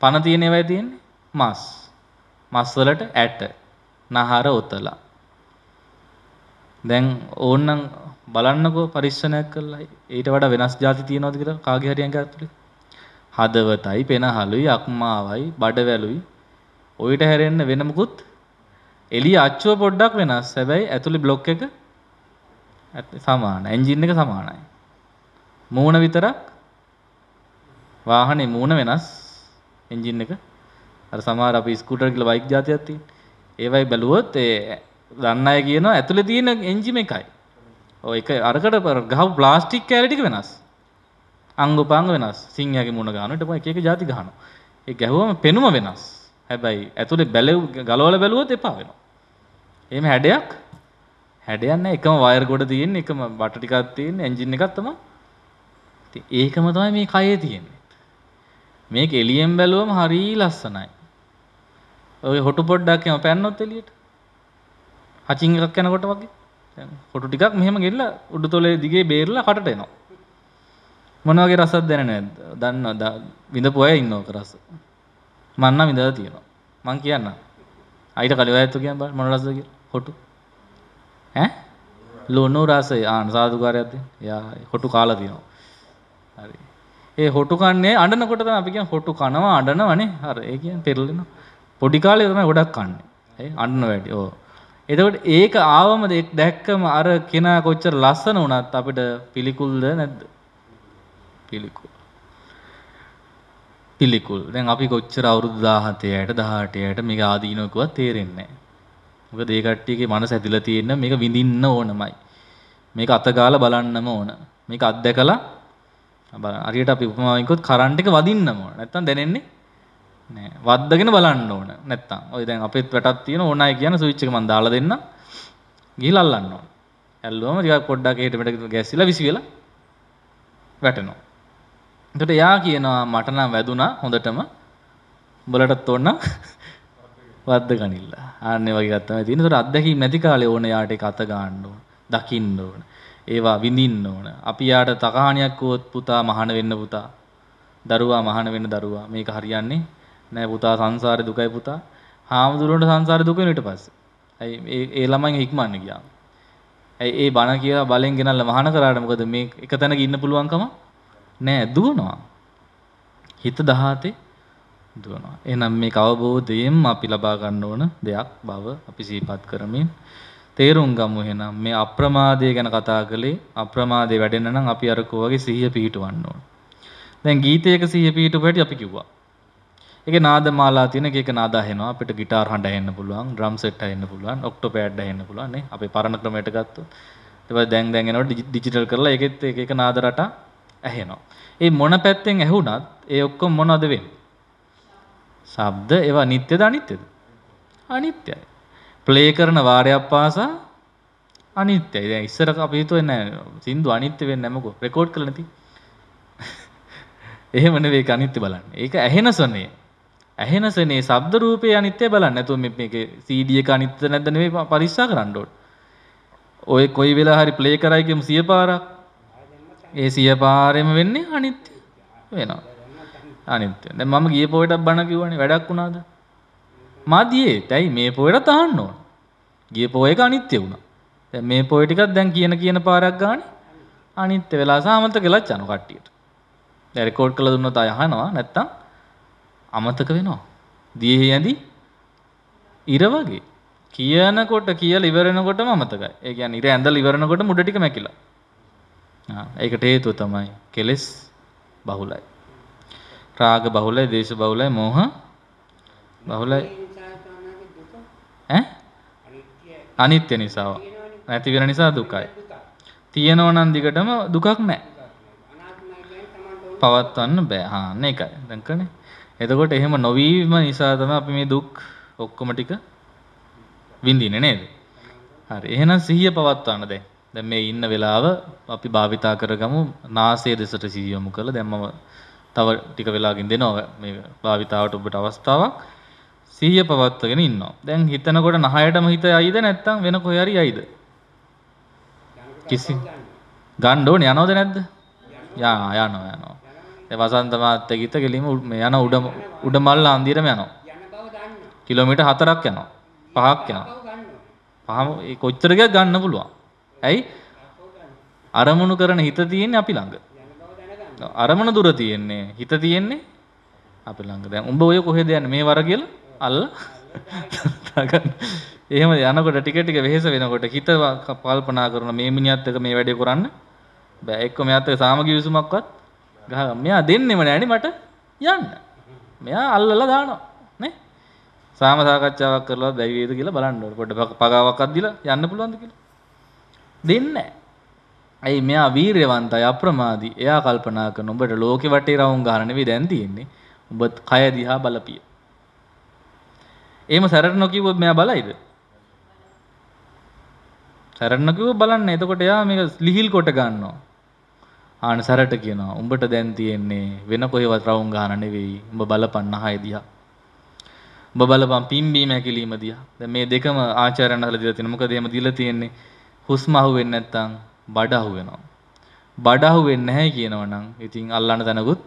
පණ තියෙන ඒවායේ තියෙන්නේ මස්. මස් වලට ඇට නහර ඔතලා දැන් ඕන්නම් බලන්නකෝ පරික්ෂණයක් කරලා ඊට වඩා වෙනස් જાති තියනවද කියලා කාගේ හරි ඇඟ ඇතුලේ. හදවතයි, පෙනහළුයි, අක්මාවයි, බඩවැලුයි ඔයිට හැරෙන්න වෙන මුකුත් එළිය අච්චුව පොඩ්ඩක් වෙනස්. හැබැයි ඇතුලේ බ්ලොක් එක සමානයි. එන්ජින් එක සමානයි. මූණ විතරක් වාහනේ මූණ වෙනස් එන්ජින් එක. අර සමහර අපි ස්කූටර් කියලා බයික් જાතියක් තියෙන. ඒවයි බැලුවොත් ඒ දන්න අය කියනවා ඇතුලේ තියෙන එන්ජිම එකයි. ඔය එක අරකට ගහපු ප්ලාස්ටික් කැලේ ටික වෙනස්. අංගුපාංග වෙනස්. සිංහයාගේ මුණ ගන්නවා. ඊට පස්සේ එක එක જાති ගන්නවා. ඒ ගැහුවම පෙනුම වෙනස්. හැබැයි ඇතුලේ බැලුව ගලවලා බැලුවොත් එපා වෙනවා. එහෙම හැඩයක් හැඩයක් නැහැ. එකම වයර් ගොඩ තියෙන, එකම බට ටිකක් තියෙන, එන්ජින් එකක් තමයි. ඉතින් ඒකම තමයි මේ කයේ තියෙන්නේ. මේක එළියෙන් බැලුවම හරිය ලස්සනයි. ඔය හොටු පොඩ්ඩක් එම පැන්නොත් එළියට හචින් එකක් යනකොට වගේ. දැන් කොටු ටිකක් මෙහෙම ගෙල්ලා උඩු තොලේ දිගේ බේරලා කටට එනවා. මොන වගේ රසක් දැනෙනවද? දන්නවද? විඳපු අය ඉන්නවක රස. මම නම් විඳලා තියෙනවා. මං කියන්නම්. අයිට කලිවයතු කියන්න බලන්න මොන රසද කියලා. කොටු. ඈ? ලුණු රසය. ආන සාදුකාරයක් දෙන්න. යා කොටු කාලා තියෙනවා. හරි. ඒ හොටු කන්නේ අඬනකොට තමයි අපි කියන්නේ හොටු කනවා අඬනවනේ. හරි. ඒ කියන්නේ පෙරලෙනවා. පොඩි කාලේ තමයි ගොඩක් කන්නේ. ඒ අඬන වැඩි. ඕ. එතකොට ඒක ආවම දැක්කම අර කෙනා කොච්චර ලස්සන වුණත් අපිට පිළිකුල්ද නැද්ද? පිළිකුල්. පිළිකුල්. දැන් අපි කොච්චර අවුරුදු 17යට 18යට මේක ආදීනව කිව්වත් තේරෙන්නේ නැහැ. මොකද ඒ කට්ටියගේ මනස ඇදලා තියෙන මේක විඳින්න ඕනමයි. මේක අතගාලා බලන්නම ඕන. මේක අත්දැකලා බලන්න. හරියට අපි උපමාවෙන් කිව්වොත් කරන්ට් එක වදින්නම ඕන. නැත්තම් දැනෙන්නේ වද්දගෙන බලන්න ඕන නැත්තම් ඔය දැන් අපිත් වැටක් තියෙන ඕන අය කියන ස්විච් එක මම දාලා දෙන්න ගිහලා අල්ලන්න ඕන ඇල්ලුවම ටිකක් පොඩ්ඩක් එහෙට මෙට ගැස්සිලා විසිවිලා වැටෙනවා එතකොට එයා කියනවා මට නම් වැදුනා හොඳටම උඹලටත් ඕන වද්ද ගනිල්ල ආන්නේ වගේ එකක් තමයි තියෙන්නේ එතකොට අත්දැකීම් නැති කාලේ ඕන යාට එක අත ගන්න ඕන දකින්න ඕන ඒවා විඳින්න ඕන අපි යාට තකහානියක් වුවොත් පුතා මහාන වෙන්න පුතා දරුවා මහාන වෙන්න දරුවා මේක හරියන්නේ නෑ පුතා සංසාරේ දුකයි පුතා. හාමුදුරුවන්ට සංසාරේ දුක වෙන ඊට පස්සේ. ඒ ඒ ළමයි හික්මන්න ගියා. ඒ බණ කියලා බලෙන් ගෙනල්ලා මහාන කරාට මොකද මේ එක තැනක ඉන්න පුළුවන්කම නෑ දුවනවා. හිත දහාතේ දුවනවා. එහෙනම් මේ අවබෝධයෙන් අපි ලබා ගන්න ඕන දෙයක් බව අපි සිහිපත් කරමින් තේරුම් ගමු එහෙනම් මේ අප්‍රමාදය ගැන කතා කළේ අප්‍රමාදේ වැඩෙන්න නම් අපි අර කෝවගේ සිහිය පිහිටවන්න ඕන. දැන් ගීතයක සිහිය පිහිටුවට අපි කිව්වා. ඒකේ නාද මාලා තියෙන එක එක නාද ඇහෙනවා. අපිට গিitar හඬ ඇහෙන්න පුළුවන්, drum set ඇහෙන්න පුළුවන්, octopad ඇහෙන්න පුළුවන් නේ. අපේ පරණ ක්‍රමයට ගත්තොත්. ඊට පස්සේ දැන් දැන් එනවා ඩිජිටල් කරලා ඒකෙත් එක එක නාද රටා ඇහෙනවා. ඒ මොන පැත්තෙන් ඇහුණත් ඒ ඔක්කොම මොනවද වෙන්නේ? ශබ්ද ඒවා නිට්ටයද අනිත්‍යද? අනිත්‍යයි. ප්ලේ කරන වාරයක් පාසා අනිත්‍යයි. දැන් ඉස්සර අපි හිතුවේ නෑ සින්දු අනිත්‍ය වෙන්නේ නැමකෝ. රෙකෝඩ් කරලා නැති. එහෙම නෙවෙයි ඒක අනිත්‍ය බලන්නේ. ඒක ඇහෙන සොනේ. ඇහෙන සනේ ශබ්ද රූපේ අනිත්‍ය බලන්න. නැතුව මේ මේකේ CD එක අනිත්‍ය නැද්ද නෙවෙයි පරික්ෂා කරන්න ඕන. ඔය කොයි වෙලාව හරි ප්ලේ කරයි කියමු 100 පාරක්. ඒ 100 පාරෙම වෙන්නේ අනිත්‍ය වෙනවා. අනිත්‍ය. දැන් මම ගිය පොයටත් බණ කිව්වනේ වැඩක් වුණාද? මාදියේ. දැයි මේ පොයටත් අහන්න ඕන. ගිය පොය එක අනිත්‍ය වුණා. දැන් මේ පොය ටිකත් දැන් කියන කියන පාරක් ගානේ අනිත්‍ය වෙලා සාමත කියලා චනු කට්ටියට. දැන් රෙකෝඩ් කරලා දුන්නොත් අය අහනවා නැත්තම් අමතක වෙනවා. දියෙහි ඇඳි ඉර වගේ කියනකොට කියලා ඉවර වෙනකොටම අමතකයි. ඒ කියන්නේ ඉර ඇඳලා ඉවර වෙනකොට මුඩ ටික මැකිලා. ආ ඒකට හේතුව තමයි කෙලෙස් බහුලයි. රාග බහුලයි, දේශ බහුලයි, මෝහ බහුලයි. ඈ? අනිත්‍ය නිසා. නැති වෙන නිසා දුකයි. තියෙනවා නම් දිගටම දුකක් නැහැ. පවත්වන්න බෑ. හා අන්න ඒකයි. දැන් කනේ. එතකොට එහෙම නොවීම නිසා තමයි අපි මේ දුක් ඔක්කොම ටික විඳින්නේ නේද? හරි. එහෙනම් සිහිය පවත්වන්න දැන්. දැන් මේ ඉන්න වෙලාව අපි භාවිතා කරගමු නාසයේ දෙසට සිහිය යොමු කරලා දැන් මම තව ටික වෙලාවකින් දෙනවා මේ භාවිතාවට ඔබට අවස්ථාවක්. සිහිය පවත්වගෙන ඉන්නවා. දැන් හිතනකොට නහයටම හිත යයිද නැත්නම් වෙන කොහේ හරි යයිද? කිසි ගන්න ඕනේ යනවද නැද්ද? යනවා යනවා යනවා. දැන් වසන්ත මාත් එක්ක ගිත ගෙලිම යන උඩ උඩ මල්ල අන්දිරම යනවා. කිලෝමීටර් 4ක් යනවා. 5ක් යනවා. පහම ඒ කොච්චර ගියක් ගන්න පුළුවන්. ඇයි? අරමුණු කරන හිත තියෙන්නේ අපි ළඟ. අරමුණ දුර තියෙන්නේ හිත තියෙන්නේ අපි ළඟ. දැන් උඹ ඔය කොහෙද යන්නේ මේ වර කියලා අල්ල එහෙම යනකොට ටික ටික වෙහෙස වෙනකොට හිත කල්පනා කරන මේ මිනිහත් එක මේ වැඩේ කරන්න බෑ එක්ක මෙයාත් එක සාම කිවිසුමක්වත් ගහ මෙයා දෙන්නෙම නෑනේ මට යන්න. මෙයා අල්ලලා දානවා නේ. සාම සාකච්ඡාවක් කරලා බැරි වේද කියලා බලන්න ඕන. පොඩ්ඩක් පගාවක්වත් දීලා යන්න පුළුවන්ද කියලා. දෙන්නේ නෑ. ඇයි මෙයා වීරයවන්තයි අප්‍රමාදී. එයා කල්පනා කරන උඹට ලෝකෙ වටේ රවුම් ගන්න නෙවෙයි දැන් තියෙන්නේ. උඹ කය දිහා බලපිය. එහෙම සැරට නොකිව්වොත් මෙයා බලයිද? සැරට නොකිව්ව බලන්නේ. එතකොට එයා මේක ලිහිල් කොට ගන්නවා. ආන සරට කියනවා උඹට දැන් තියෙන්නේ වෙන කොහෙවත් රවුම් ගන්න නෙවෙයි. උඹ බලපන් අහය දිහා. උඹ බලපන් පිම්බීම හැකිලිම දිහා. දැන් මේ දෙකම ආචාර්යයන් අහලා දීලා තියෙනවා. මොකද එහෙම දීලා තියෙන්නේ හුස්ම අහුවෙන්නේ නැත්නම් බඩ අහුවෙනවා. බඩ අහුවෙන්නේ නැහැ කියනවනම් ඉතින් අල්ලන්න තැනකුත්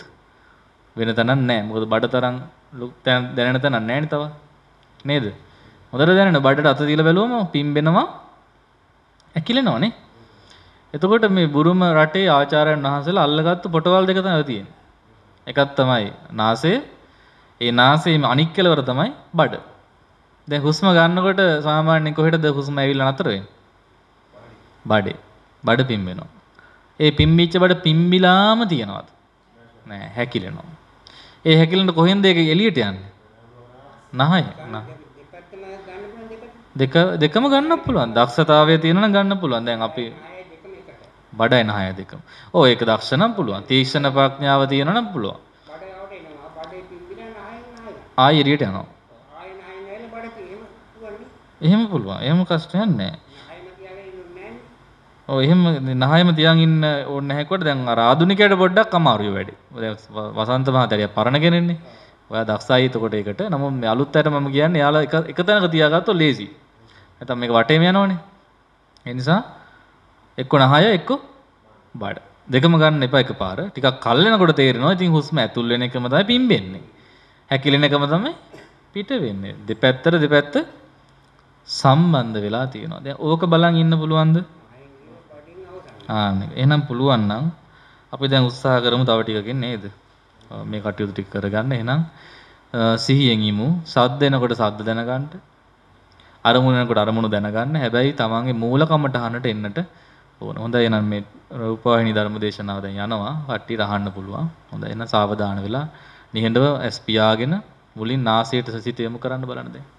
වෙන තැනක් නැහැ. මොකද බඩ තරම් දැනෙන තැනක් නැහැ තව. නේද? හොඳට දැනෙන බඩට අත දීලා බැලුවම පිම්බෙනවා ඇකිලෙනවා නේ. එතකොට මේ බුරුම රටේ ආචාර්යයන් වහන්සේලා අල්ලගත්තු පොටවල් දෙක තමයි තියෙන්නේ. එකක් තමයි නාසය. ඒ නාසයේ අනික් කෙලවර තමයි බඩ. දැන් හුස්ම ගන්නකොට සාමාන්‍යයෙන් කොහෙටද හුස්ම ඇවිල්ලා නතර වෙන්නේ? බඩේ. බඩ පිම්බෙනවා. ඒ පිම්බිච්ච බඩ පිම්බිලාම තියනවාද? නෑ හැකිලෙනවා. ඒ හැකිලෙන කොහෙන්ද ඒක එළියට යන්නේ? නහය. දෙක දෙකම ගන්න පුළුවන්. දක්ෂතාවය තියෙනවා නම් ගන්න පුළුවන්. දැන් අපි බඩ එන හය දෙකම. ඕ ඒක දක්ෂ නම් පුළුවන්. තීක්ෂණ ප්‍රඥාව තියෙන නම් පුළුවන්. ආයෙ එළියට යනවා. එහෙම පුළුවන්. එහෙම කෂ්ටයක් නැහැ. ඔව් එහෙම නහයම තියන් ඉන්න ඕනේ නැහැ කොට දැන් අර ආදුනිකයට පොඩ්ඩක් අමාරුයි වැඩි. වසන්ත මහත්තයා පරණ කෙනෙන්නේ. ඔයා දක්ෂයි එතකොට ඒකට. නමුත් මේ අලුත් අයට මම කියන්නේ යාලා එක එක තැනක තියාගත්තොත් ලේසි. නැත්නම් මේක වටේම යනවනේ. ඒ නිසා එක්ක නහය එක්ක බඩ. දෙකම ගන්න එපා එකපාර. ටිකක් කල් වෙනකොට තේරෙනවා. ඉතින් හුස්ම ඇතුල් වෙන එකම තමයි පිම්බෙන්නේ. හැකිලෙන එකම තමයි පිට වෙන්නේ. දෙපැත්තට දෙපැත්ත සම්බන්ධ වෙලා තියෙනවා. දැන් ඕක බලන් ඉන්න පුළුවන්ද? ආ එහෙනම් පුළුවන් නම් අපි දැන් උත්සාහ කරමු තව ටිකකින් නේද? මේ කටයුතු ටික කරගන්න. එහෙනම් සිහියෙන් ඉමු. සද්ද එනකොට සද්ද දැනගන්න. අරමුණ එනකොට අරමුණු දැනගන්න. හැබැයි තමන්ගේ මූල කමටහනට එන්නට ඕන. හොඳයි එහෙනම් මේ රූපවාහිනී ධර්ම දේශනාව දැන් යනවා. කට්ටිය අහන්න පුළුවන්. හොඳයි එහෙනම් සාවධාන වෙලා නිහඬව ඇස් පියාගෙන මුලින් නාසයට සිත යොමු කරන්න බලන්න දැන්.